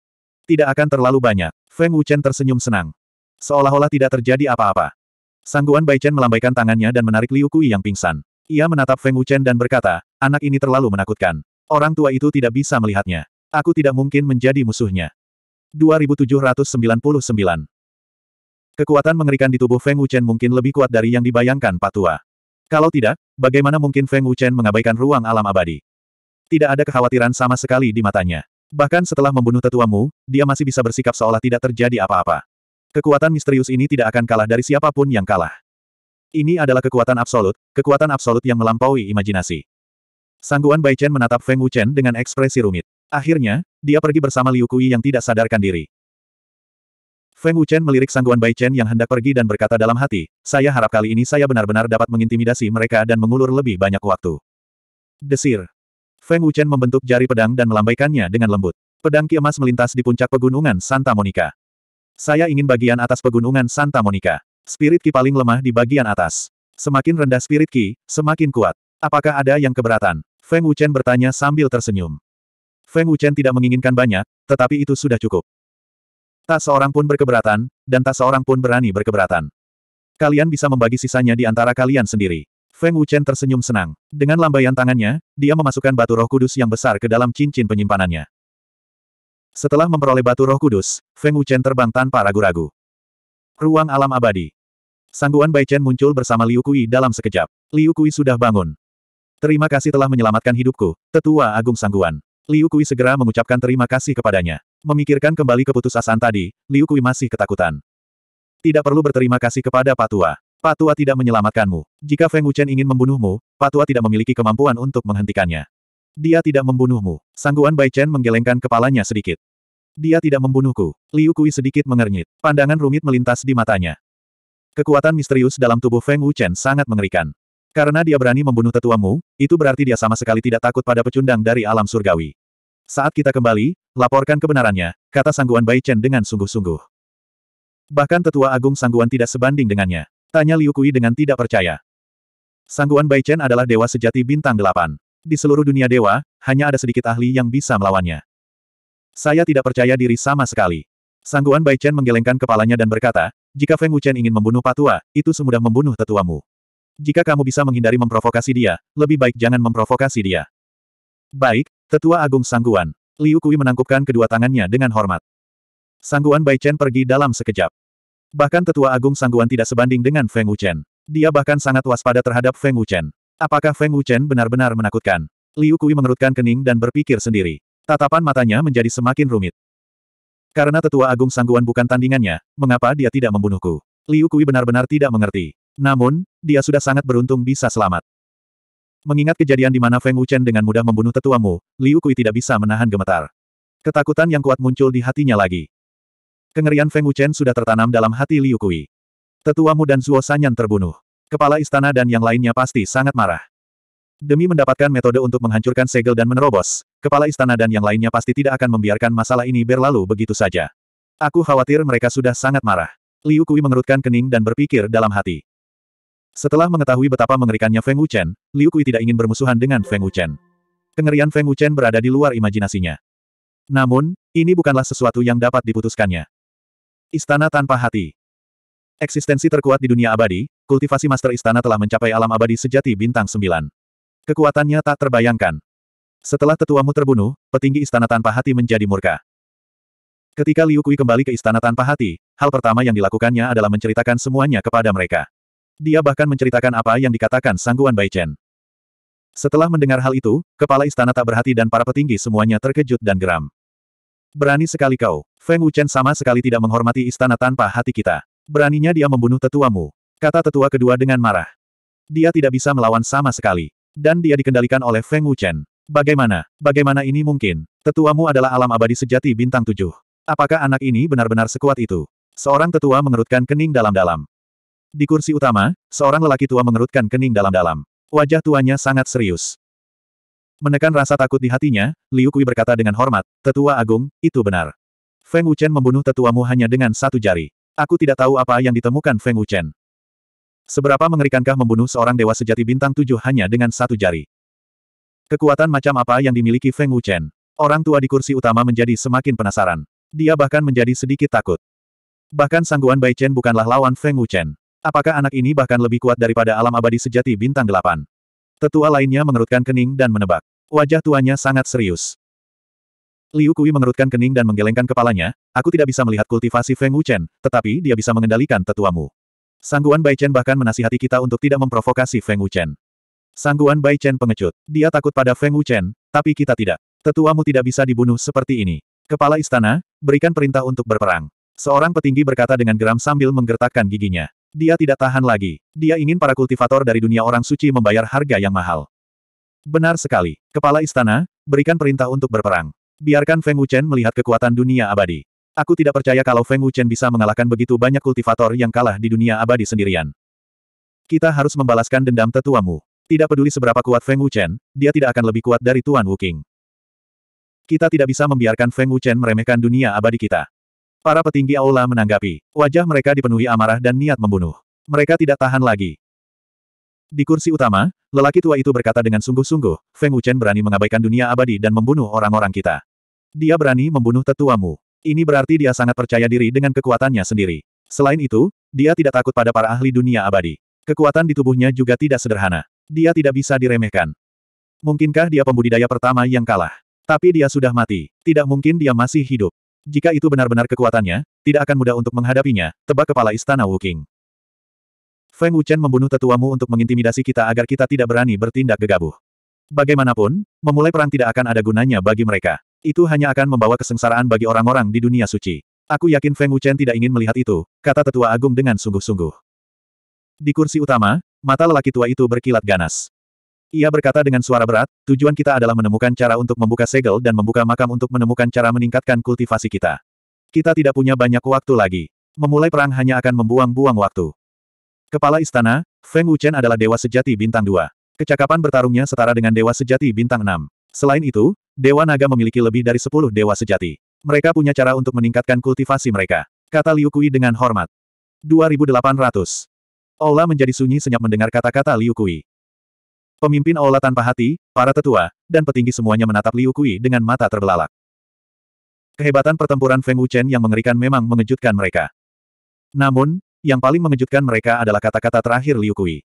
Tidak akan terlalu banyak. Feng Wuchen tersenyum senang. Seolah-olah tidak terjadi apa-apa. Sangguan Bai Chen melambaikan tangannya dan menarik Liu Kui yang pingsan. Ia menatap Feng Wuchen dan berkata, anak ini terlalu menakutkan. Orang tua itu tidak bisa melihatnya. Aku tidak mungkin menjadi musuhnya. 2799 Kekuatan mengerikan di tubuh Feng Wuchen mungkin lebih kuat dari yang dibayangkan Pak Tua. Kalau tidak, bagaimana mungkin Feng Wuchen mengabaikan ruang alam abadi? Tidak ada kekhawatiran sama sekali di matanya. Bahkan setelah membunuh tetuamu, dia masih bisa bersikap seolah tidak terjadi apa-apa. Kekuatan misterius ini tidak akan kalah dari siapapun yang kalah. Ini adalah kekuatan absolut, kekuatan absolut yang melampaui imajinasi. Sangguan Bai Chen menatap Feng Wuchen dengan ekspresi rumit. Akhirnya, dia pergi bersama Liu Kui yang tidak sadarkan diri. Feng Wuchen melirik Sangguan Bai Chen yang hendak pergi dan berkata dalam hati, saya harap kali ini saya benar-benar dapat mengintimidasi mereka dan mengulur lebih banyak waktu. Desir. Feng Wuchen membentuk jari pedang dan melambaikannya dengan lembut. Pedang kiemas melintas di puncak pegunungan Santa Monica. Saya ingin bagian atas pegunungan Santa Monica. Spirit Ki paling lemah di bagian atas. Semakin rendah Spirit Ki, semakin kuat. Apakah ada yang keberatan? Feng Wuchen bertanya sambil tersenyum. Feng Wuchen tidak menginginkan banyak, tetapi itu sudah cukup. Tak seorang pun berkeberatan, dan tak seorang pun berani berkeberatan. Kalian bisa membagi sisanya di antara kalian sendiri. Feng Wuchen tersenyum senang. Dengan lambaian tangannya, dia memasukkan batu roh kudus yang besar ke dalam cincin penyimpanannya. Setelah memperoleh batu roh kudus, Feng Wuchen terbang tanpa ragu-ragu. Ruang alam abadi. Sangguan Bai Chen muncul bersama Liu Kui dalam sekejap. Liu Kui sudah bangun. Terima kasih telah menyelamatkan hidupku, Tetua Agung Sangguan. Liu Kui segera mengucapkan terima kasih kepadanya. Memikirkan kembali keputusasaan tadi, Liu Kui masih ketakutan. Tidak perlu berterima kasih kepada Patua. Patua tidak menyelamatkanmu. Jika Feng Wuchen ingin membunuhmu, Patua tidak memiliki kemampuan untuk menghentikannya. Dia tidak membunuhmu. Sangguan Bai Chen menggelengkan kepalanya sedikit. Dia tidak membunuhku. Liu Kui sedikit mengernyit. Pandangan rumit melintas di matanya. Kekuatan misterius dalam tubuh Feng Wuchen sangat mengerikan. Karena dia berani membunuh tetuamu, itu berarti dia sama sekali tidak takut pada pecundang dari alam surgawi. Saat kita kembali, laporkan kebenarannya, kata Sangguan Bai Chen dengan sungguh-sungguh. Bahkan tetua agung Sangguan tidak sebanding dengannya. Tanya Liu Kui dengan tidak percaya. Sangguan Bai Chen adalah dewa sejati bintang delapan. Di seluruh dunia dewa, hanya ada sedikit ahli yang bisa melawannya. Saya tidak percaya diri sama sekali. Sangguan Bai Chen menggelengkan kepalanya dan berkata, jika Feng Wuchen ingin membunuh patua, itu semudah membunuh tetuamu. Jika kamu bisa menghindari memprovokasi dia, lebih baik jangan memprovokasi dia. Baik, Tetua Agung Sangguan. Liu Kui menangkupkan kedua tangannya dengan hormat. Sangguan Bai Chen pergi dalam sekejap. Bahkan Tetua Agung Sangguan tidak sebanding dengan Feng Wuchen. Dia bahkan sangat waspada terhadap Feng Wuchen. Apakah Feng Wuchen benar-benar menakutkan? Liu Kui mengerutkan kening dan berpikir sendiri. Tatapan matanya menjadi semakin rumit. Karena tetua agung sangguan bukan tandingannya, mengapa dia tidak membunuhku? Liu Kui benar-benar tidak mengerti. Namun, dia sudah sangat beruntung bisa selamat. Mengingat kejadian di mana Feng Wuchen dengan mudah membunuh tetuamu, Liu Kui tidak bisa menahan gemetar. Ketakutan yang kuat muncul di hatinya lagi. Kengerian Feng Wuchen sudah tertanam dalam hati Liu Kui. Tetuamu dan Zuo Sanyan terbunuh. Kepala istana dan yang lainnya pasti sangat marah. Demi mendapatkan metode untuk menghancurkan segel dan menerobos, kepala istana dan yang lainnya pasti tidak akan membiarkan masalah ini berlalu begitu saja. Aku khawatir mereka sudah sangat marah. Liu Kui mengerutkan kening dan berpikir dalam hati. Setelah mengetahui betapa mengerikannya Feng Wuchen, Liu Kui tidak ingin bermusuhan dengan Feng Wuchen. Kengerian Feng Wuchen berada di luar imajinasinya. Namun, ini bukanlah sesuatu yang dapat diputuskannya. Istana tanpa hati. Eksistensi terkuat di dunia abadi, kultivasi Master Istana telah mencapai alam abadi sejati bintang Sembilan. Kekuatannya tak terbayangkan. Setelah tetuamu terbunuh, petinggi istana tanpa hati menjadi murka. Ketika Liu Kui kembali ke istana tanpa hati, hal pertama yang dilakukannya adalah menceritakan semuanya kepada mereka. Dia bahkan menceritakan apa yang dikatakan sangguan Bai Chen. Setelah mendengar hal itu, kepala istana tak berhati dan para petinggi semuanya terkejut dan geram. Berani sekali kau, Feng Wuchen sama sekali tidak menghormati istana tanpa hati kita. Beraninya dia membunuh tetuamu. Kata tetua kedua dengan marah. Dia tidak bisa melawan sama sekali. Dan dia dikendalikan oleh Feng Wuchen. Bagaimana? Bagaimana ini mungkin? Tetuamu adalah alam abadi sejati bintang tujuh. Apakah anak ini benar-benar sekuat itu? Seorang tetua mengerutkan kening dalam-dalam. Di kursi utama, seorang lelaki tua mengerutkan kening dalam-dalam. Wajah tuanya sangat serius. Menekan rasa takut di hatinya, Liu Kui berkata dengan hormat, Tetua Agung, itu benar. Feng Wuchen membunuh tetuamu hanya dengan satu jari. Aku tidak tahu apa yang ditemukan Feng Wuchen. Seberapa mengerikankah membunuh seorang dewa sejati bintang tujuh hanya dengan satu jari? Kekuatan macam apa yang dimiliki Feng Wuchen? Orang tua di kursi utama menjadi semakin penasaran. Dia bahkan menjadi sedikit takut. Bahkan sangguan Bai Chen bukanlah lawan Feng Wuchen. Apakah anak ini bahkan lebih kuat daripada alam abadi sejati bintang delapan? Tetua lainnya mengerutkan kening dan menebak. Wajah tuanya sangat serius. Liu Kui mengerutkan kening dan menggelengkan kepalanya, aku tidak bisa melihat kultivasi Feng Wuchen, tetapi dia bisa mengendalikan tetuamu. Sangguan Bai Chen bahkan menasihati kita untuk tidak memprovokasi Feng Wuchen. Sangguan Bai Chen pengecut. Dia takut pada Feng Wuchen, tapi kita tidak. Tetuamu tidak bisa dibunuh seperti ini. Kepala istana, berikan perintah untuk berperang. Seorang petinggi berkata dengan geram sambil menggertakkan giginya. Dia tidak tahan lagi. Dia ingin para kultivator dari dunia orang suci membayar harga yang mahal. Benar sekali. Kepala istana, berikan perintah untuk berperang. Biarkan Feng Wuchen melihat kekuatan dunia abadi. Aku tidak percaya kalau Feng Wuchen bisa mengalahkan begitu banyak kultivator yang kalah di dunia abadi sendirian. Kita harus membalaskan dendam tetuamu. Tidak peduli seberapa kuat Feng Wuchen, dia tidak akan lebih kuat dari Tuan Wuking. Kita tidak bisa membiarkan Feng Wuchen meremehkan dunia abadi kita. Para petinggi aula menanggapi. Wajah mereka dipenuhi amarah dan niat membunuh. Mereka tidak tahan lagi. Di kursi utama, lelaki tua itu berkata dengan sungguh-sungguh, Feng Wuchen berani mengabaikan dunia abadi dan membunuh orang-orang kita. Dia berani membunuh tetuamu. Ini berarti dia sangat percaya diri dengan kekuatannya sendiri. Selain itu, dia tidak takut pada para ahli dunia abadi. Kekuatan di tubuhnya juga tidak sederhana. Dia tidak bisa diremehkan. Mungkinkah dia pembudidaya pertama yang kalah? Tapi dia sudah mati. Tidak mungkin dia masih hidup. Jika itu benar-benar kekuatannya, tidak akan mudah untuk menghadapinya, tebak kepala istana Wuking. Feng Wuchen membunuh tetuamu untuk mengintimidasi kita agar kita tidak berani bertindak gegabah. Bagaimanapun, memulai perang tidak akan ada gunanya bagi mereka. Itu hanya akan membawa kesengsaraan bagi orang-orang di dunia suci. Aku yakin Feng Wuchen tidak ingin melihat itu, kata tetua agung dengan sungguh-sungguh. Di kursi utama, mata lelaki tua itu berkilat ganas. Ia berkata dengan suara berat, tujuan kita adalah menemukan cara untuk membuka segel dan membuka makam untuk menemukan cara meningkatkan kultivasi kita. Kita tidak punya banyak waktu lagi. Memulai perang hanya akan membuang-buang waktu. Kepala istana, Feng Wuchen adalah dewa sejati bintang 2. Kecakapan bertarungnya setara dengan dewa sejati bintang 6. Selain itu, Dewa naga memiliki lebih dari sepuluh dewa sejati. Mereka punya cara untuk meningkatkan kultivasi mereka. Kata Liu Kui dengan hormat. 2800. Aula menjadi sunyi senyap mendengar kata-kata Liu Kui. Pemimpin Ola tanpa hati, para tetua, dan petinggi semuanya menatap Liu Kui dengan mata terbelalak. Kehebatan pertempuran Feng Wuchen yang mengerikan memang mengejutkan mereka. Namun, yang paling mengejutkan mereka adalah kata-kata terakhir Liu Kui.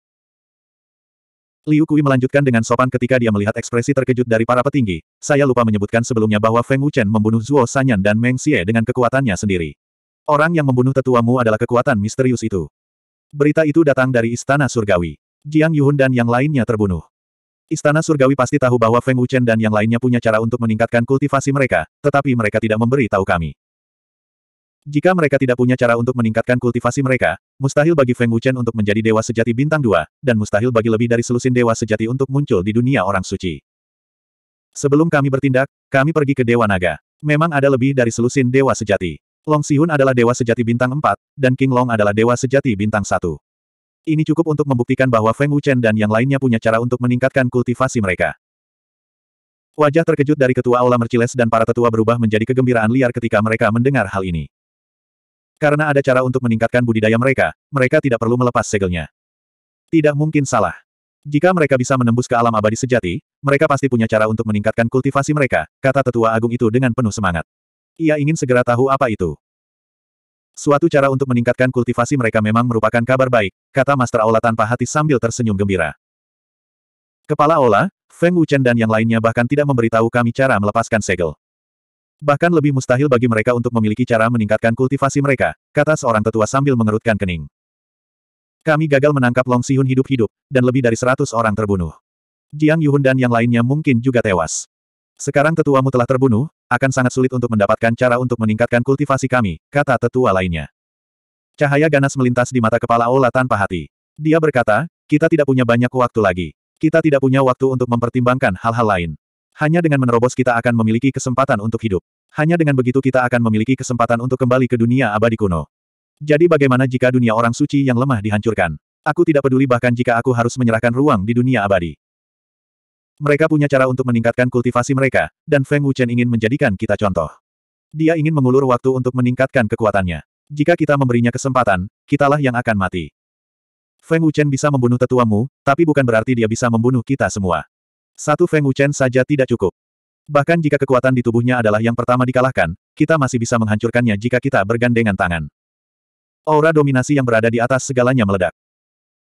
Liu Kui melanjutkan dengan sopan ketika dia melihat ekspresi terkejut dari para petinggi. Saya lupa menyebutkan sebelumnya bahwa Feng Wuchen membunuh Zuo Sanyan dan Meng Xie dengan kekuatannya sendiri. Orang yang membunuh tetuamu adalah kekuatan misterius itu. Berita itu datang dari Istana Surgawi. Jiang Yuhun dan yang lainnya terbunuh. Istana Surgawi pasti tahu bahwa Feng Wuchen dan yang lainnya punya cara untuk meningkatkan kultivasi mereka, tetapi mereka tidak memberi tahu kami. Jika mereka tidak punya cara untuk meningkatkan kultivasi mereka, mustahil bagi Feng Wuchen untuk menjadi dewa sejati bintang dua, dan mustahil bagi lebih dari selusin dewa sejati untuk muncul di dunia orang suci. Sebelum kami bertindak, kami pergi ke Dewa Naga. Memang ada lebih dari selusin dewa sejati. Long Sihun adalah dewa sejati bintang empat, dan King Long adalah dewa sejati bintang satu. Ini cukup untuk membuktikan bahwa Feng Wuchen dan yang lainnya punya cara untuk meningkatkan kultivasi mereka. Wajah terkejut dari ketua Aula Merciles dan para tetua berubah menjadi kegembiraan liar ketika mereka mendengar hal ini. Karena ada cara untuk meningkatkan budidaya mereka, mereka tidak perlu melepas segelnya. Tidak mungkin salah. Jika mereka bisa menembus ke alam abadi sejati, mereka pasti punya cara untuk meningkatkan kultivasi mereka, kata tetua agung itu dengan penuh semangat. Ia ingin segera tahu apa itu. Suatu cara untuk meningkatkan kultivasi mereka memang merupakan kabar baik, kata Master Aula tanpa hati sambil tersenyum gembira. Kepala Aula, Feng Wuchen dan yang lainnya bahkan tidak memberitahu kami cara melepaskan segel. Bahkan lebih mustahil bagi mereka untuk memiliki cara meningkatkan kultivasi mereka, kata seorang tetua sambil mengerutkan kening. Kami gagal menangkap Long Sihun hidup-hidup, dan lebih dari seratus orang terbunuh. Jiang Yuhun dan yang lainnya mungkin juga tewas. Sekarang tetuamu telah terbunuh, akan sangat sulit untuk mendapatkan cara untuk meningkatkan kultivasi kami, kata tetua lainnya. Cahaya ganas melintas di mata kepala Ola tanpa hati. Dia berkata, kita tidak punya banyak waktu lagi. Kita tidak punya waktu untuk mempertimbangkan hal-hal lain. Hanya dengan menerobos kita akan memiliki kesempatan untuk hidup. Hanya dengan begitu kita akan memiliki kesempatan untuk kembali ke dunia abadi kuno. Jadi bagaimana jika dunia orang suci yang lemah dihancurkan? Aku tidak peduli bahkan jika aku harus menyerahkan ruang di dunia abadi. Mereka punya cara untuk meningkatkan kultivasi mereka, dan Feng Wuchen ingin menjadikan kita contoh. Dia ingin mengulur waktu untuk meningkatkan kekuatannya. Jika kita memberinya kesempatan, kitalah yang akan mati. Feng Wuchen bisa membunuh tetuamu, tapi bukan berarti dia bisa membunuh kita semua. Satu Feng Wuchen saja tidak cukup. Bahkan jika kekuatan di tubuhnya adalah yang pertama dikalahkan, kita masih bisa menghancurkannya jika kita bergandengan tangan. Aura dominasi yang berada di atas segalanya meledak.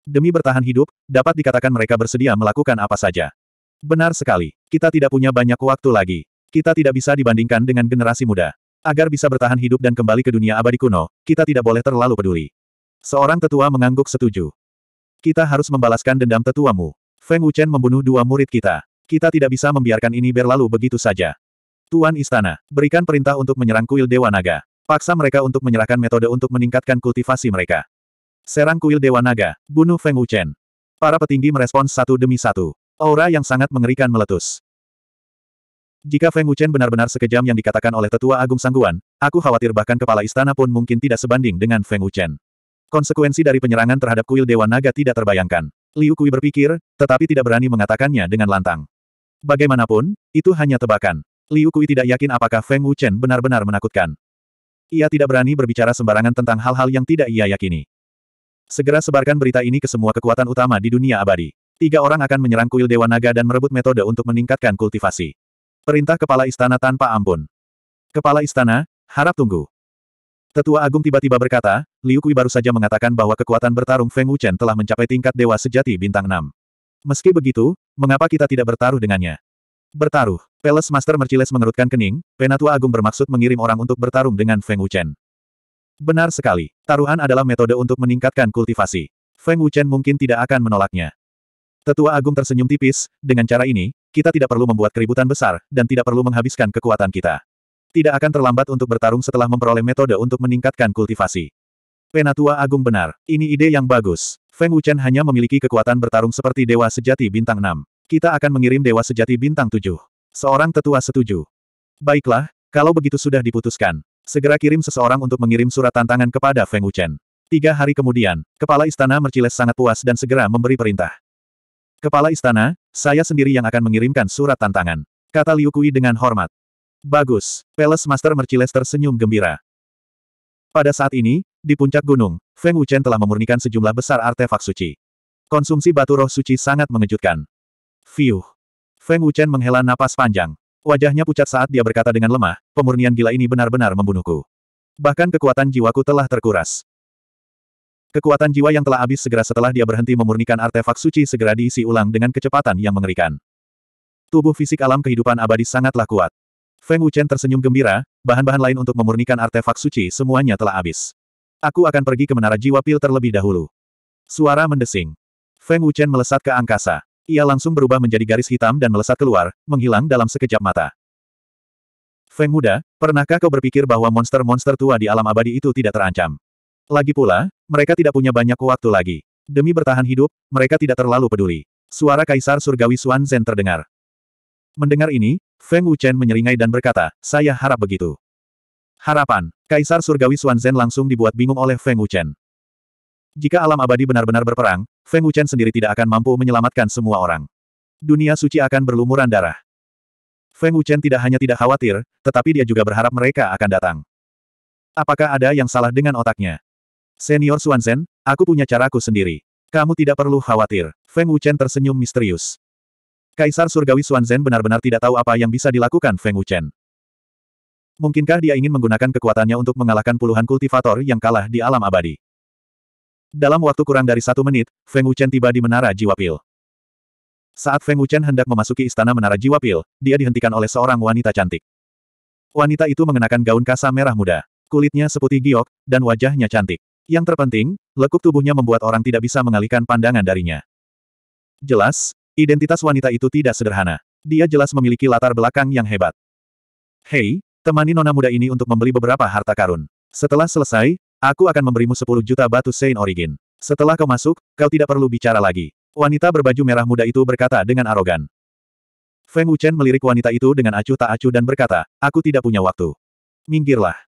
Demi bertahan hidup, dapat dikatakan mereka bersedia melakukan apa saja. Benar sekali, kita tidak punya banyak waktu lagi. Kita tidak bisa dibandingkan dengan generasi muda. Agar bisa bertahan hidup dan kembali ke dunia abadi kuno, kita tidak boleh terlalu peduli. Seorang tetua mengangguk setuju. Kita harus membalaskan dendam tetuamu. Feng Wuchen membunuh dua murid kita. Kita tidak bisa membiarkan ini berlalu begitu saja. Tuan Istana, berikan perintah untuk menyerang kuil Dewa Naga. Paksa mereka untuk menyerahkan metode untuk meningkatkan kultivasi mereka. Serang kuil Dewa Naga, bunuh Feng Wuchen. Para petinggi merespons satu demi satu. Aura yang sangat mengerikan meletus. Jika Feng Wuchen benar-benar sekejam yang dikatakan oleh Tetua Agung Sangguan, aku khawatir bahkan kepala istana pun mungkin tidak sebanding dengan Feng Wuchen. Konsekuensi dari penyerangan terhadap kuil Dewa Naga tidak terbayangkan. Liu Kui berpikir, tetapi tidak berani mengatakannya dengan lantang. Bagaimanapun, itu hanya tebakan. Liu Kui tidak yakin apakah Feng Wu Chen benar-benar menakutkan. Ia tidak berani berbicara sembarangan tentang hal-hal yang tidak ia yakini. Segera sebarkan berita ini ke semua kekuatan utama di dunia abadi. Tiga orang akan menyerang kuil Dewa Naga dan merebut metode untuk meningkatkan kultivasi. Perintah Kepala Istana tanpa ampun. Kepala Istana, harap tunggu. Tetua Agung tiba-tiba berkata, Liu Kui baru saja mengatakan bahwa kekuatan bertarung Feng Wuchen telah mencapai tingkat dewa sejati bintang 6. Meski begitu, mengapa kita tidak bertaruh dengannya? Bertaruh. Peles Master Merciles mengerutkan kening, Penatua Agung bermaksud mengirim orang untuk bertarung dengan Feng Wuchen. Benar sekali, taruhan adalah metode untuk meningkatkan kultivasi. Feng Wuchen mungkin tidak akan menolaknya. Tetua Agung tersenyum tipis, dengan cara ini, kita tidak perlu membuat keributan besar, dan tidak perlu menghabiskan kekuatan kita. Tidak akan terlambat untuk bertarung setelah memperoleh metode untuk meningkatkan kultivasi. Penatua Agung benar. Ini ide yang bagus. Feng Wuchen hanya memiliki kekuatan bertarung seperti Dewa Sejati Bintang 6. Kita akan mengirim Dewa Sejati Bintang 7. Seorang tetua setuju. Baiklah, kalau begitu sudah diputuskan. Segera kirim seseorang untuk mengirim surat tantangan kepada Feng Wuchen. Tiga hari kemudian, Kepala Istana Merciles sangat puas dan segera memberi perintah. Kepala Istana, saya sendiri yang akan mengirimkan surat tantangan. Kata Liu Kui dengan hormat. Bagus, Palace Master Merciless tersenyum gembira. Pada saat ini, di puncak gunung, Feng Wuchen telah memurnikan sejumlah besar artefak suci. Konsumsi batu roh suci sangat mengejutkan. Fiuh. Feng Wuchen menghela napas panjang. Wajahnya pucat saat dia berkata dengan lemah, pemurnian gila ini benar-benar membunuhku. Bahkan kekuatan jiwaku telah terkuras. Kekuatan jiwa yang telah habis segera setelah dia berhenti memurnikan artefak suci segera diisi ulang dengan kecepatan yang mengerikan. Tubuh fisik alam kehidupan abadi sangatlah kuat. Feng Wuchen tersenyum gembira, bahan-bahan lain untuk memurnikan artefak suci semuanya telah habis. Aku akan pergi ke menara jiwa pil terlebih dahulu. Suara mendesing. Feng Wuchen melesat ke angkasa. Ia langsung berubah menjadi garis hitam dan melesat keluar, menghilang dalam sekejap mata. Feng muda, pernahkah kau berpikir bahwa monster-monster tua di alam abadi itu tidak terancam? Lagi pula, mereka tidak punya banyak waktu lagi. Demi bertahan hidup, mereka tidak terlalu peduli. Suara Kaisar Surgawi Xuan Zhen terdengar. Mendengar ini, Feng Wuchen menyeringai dan berkata, saya harap begitu. Harapan, Kaisar Surgawi Xuanzhen langsung dibuat bingung oleh Feng Wuchen. Jika alam abadi benar-benar berperang, Feng Wuchen sendiri tidak akan mampu menyelamatkan semua orang. Dunia suci akan berlumuran darah. Feng Wuchen tidak hanya tidak khawatir, tetapi dia juga berharap mereka akan datang. Apakah ada yang salah dengan otaknya? Senior Xuanzhen, aku punya caraku sendiri. Kamu tidak perlu khawatir. Feng Wuchen tersenyum misterius. Kaisar Surgawi Xuanzen benar-benar tidak tahu apa yang bisa dilakukan Feng Wuchen. Mungkinkah dia ingin menggunakan kekuatannya untuk mengalahkan puluhan kultivator yang kalah di alam abadi? Dalam waktu kurang dari satu menit, Feng Wuchen tiba di Menara Jiwa Pil. Saat Feng Wuchen hendak memasuki istana Menara Jiwa Pil, dia dihentikan oleh seorang wanita cantik. Wanita itu mengenakan gaun kasa merah muda. Kulitnya seputih giok, dan wajahnya cantik. Yang terpenting, lekuk tubuhnya membuat orang tidak bisa mengalihkan pandangan darinya. Jelas, Identitas wanita itu tidak sederhana. Dia jelas memiliki latar belakang yang hebat. Hei, temani nona muda ini untuk membeli beberapa harta karun. Setelah selesai, aku akan memberimu 10 juta batu Saint Origin. Setelah kau masuk, kau tidak perlu bicara lagi. Wanita berbaju merah muda itu berkata dengan arogan. Feng Wuchen melirik wanita itu dengan acuh tak acuh dan berkata, aku tidak punya waktu. Minggirlah.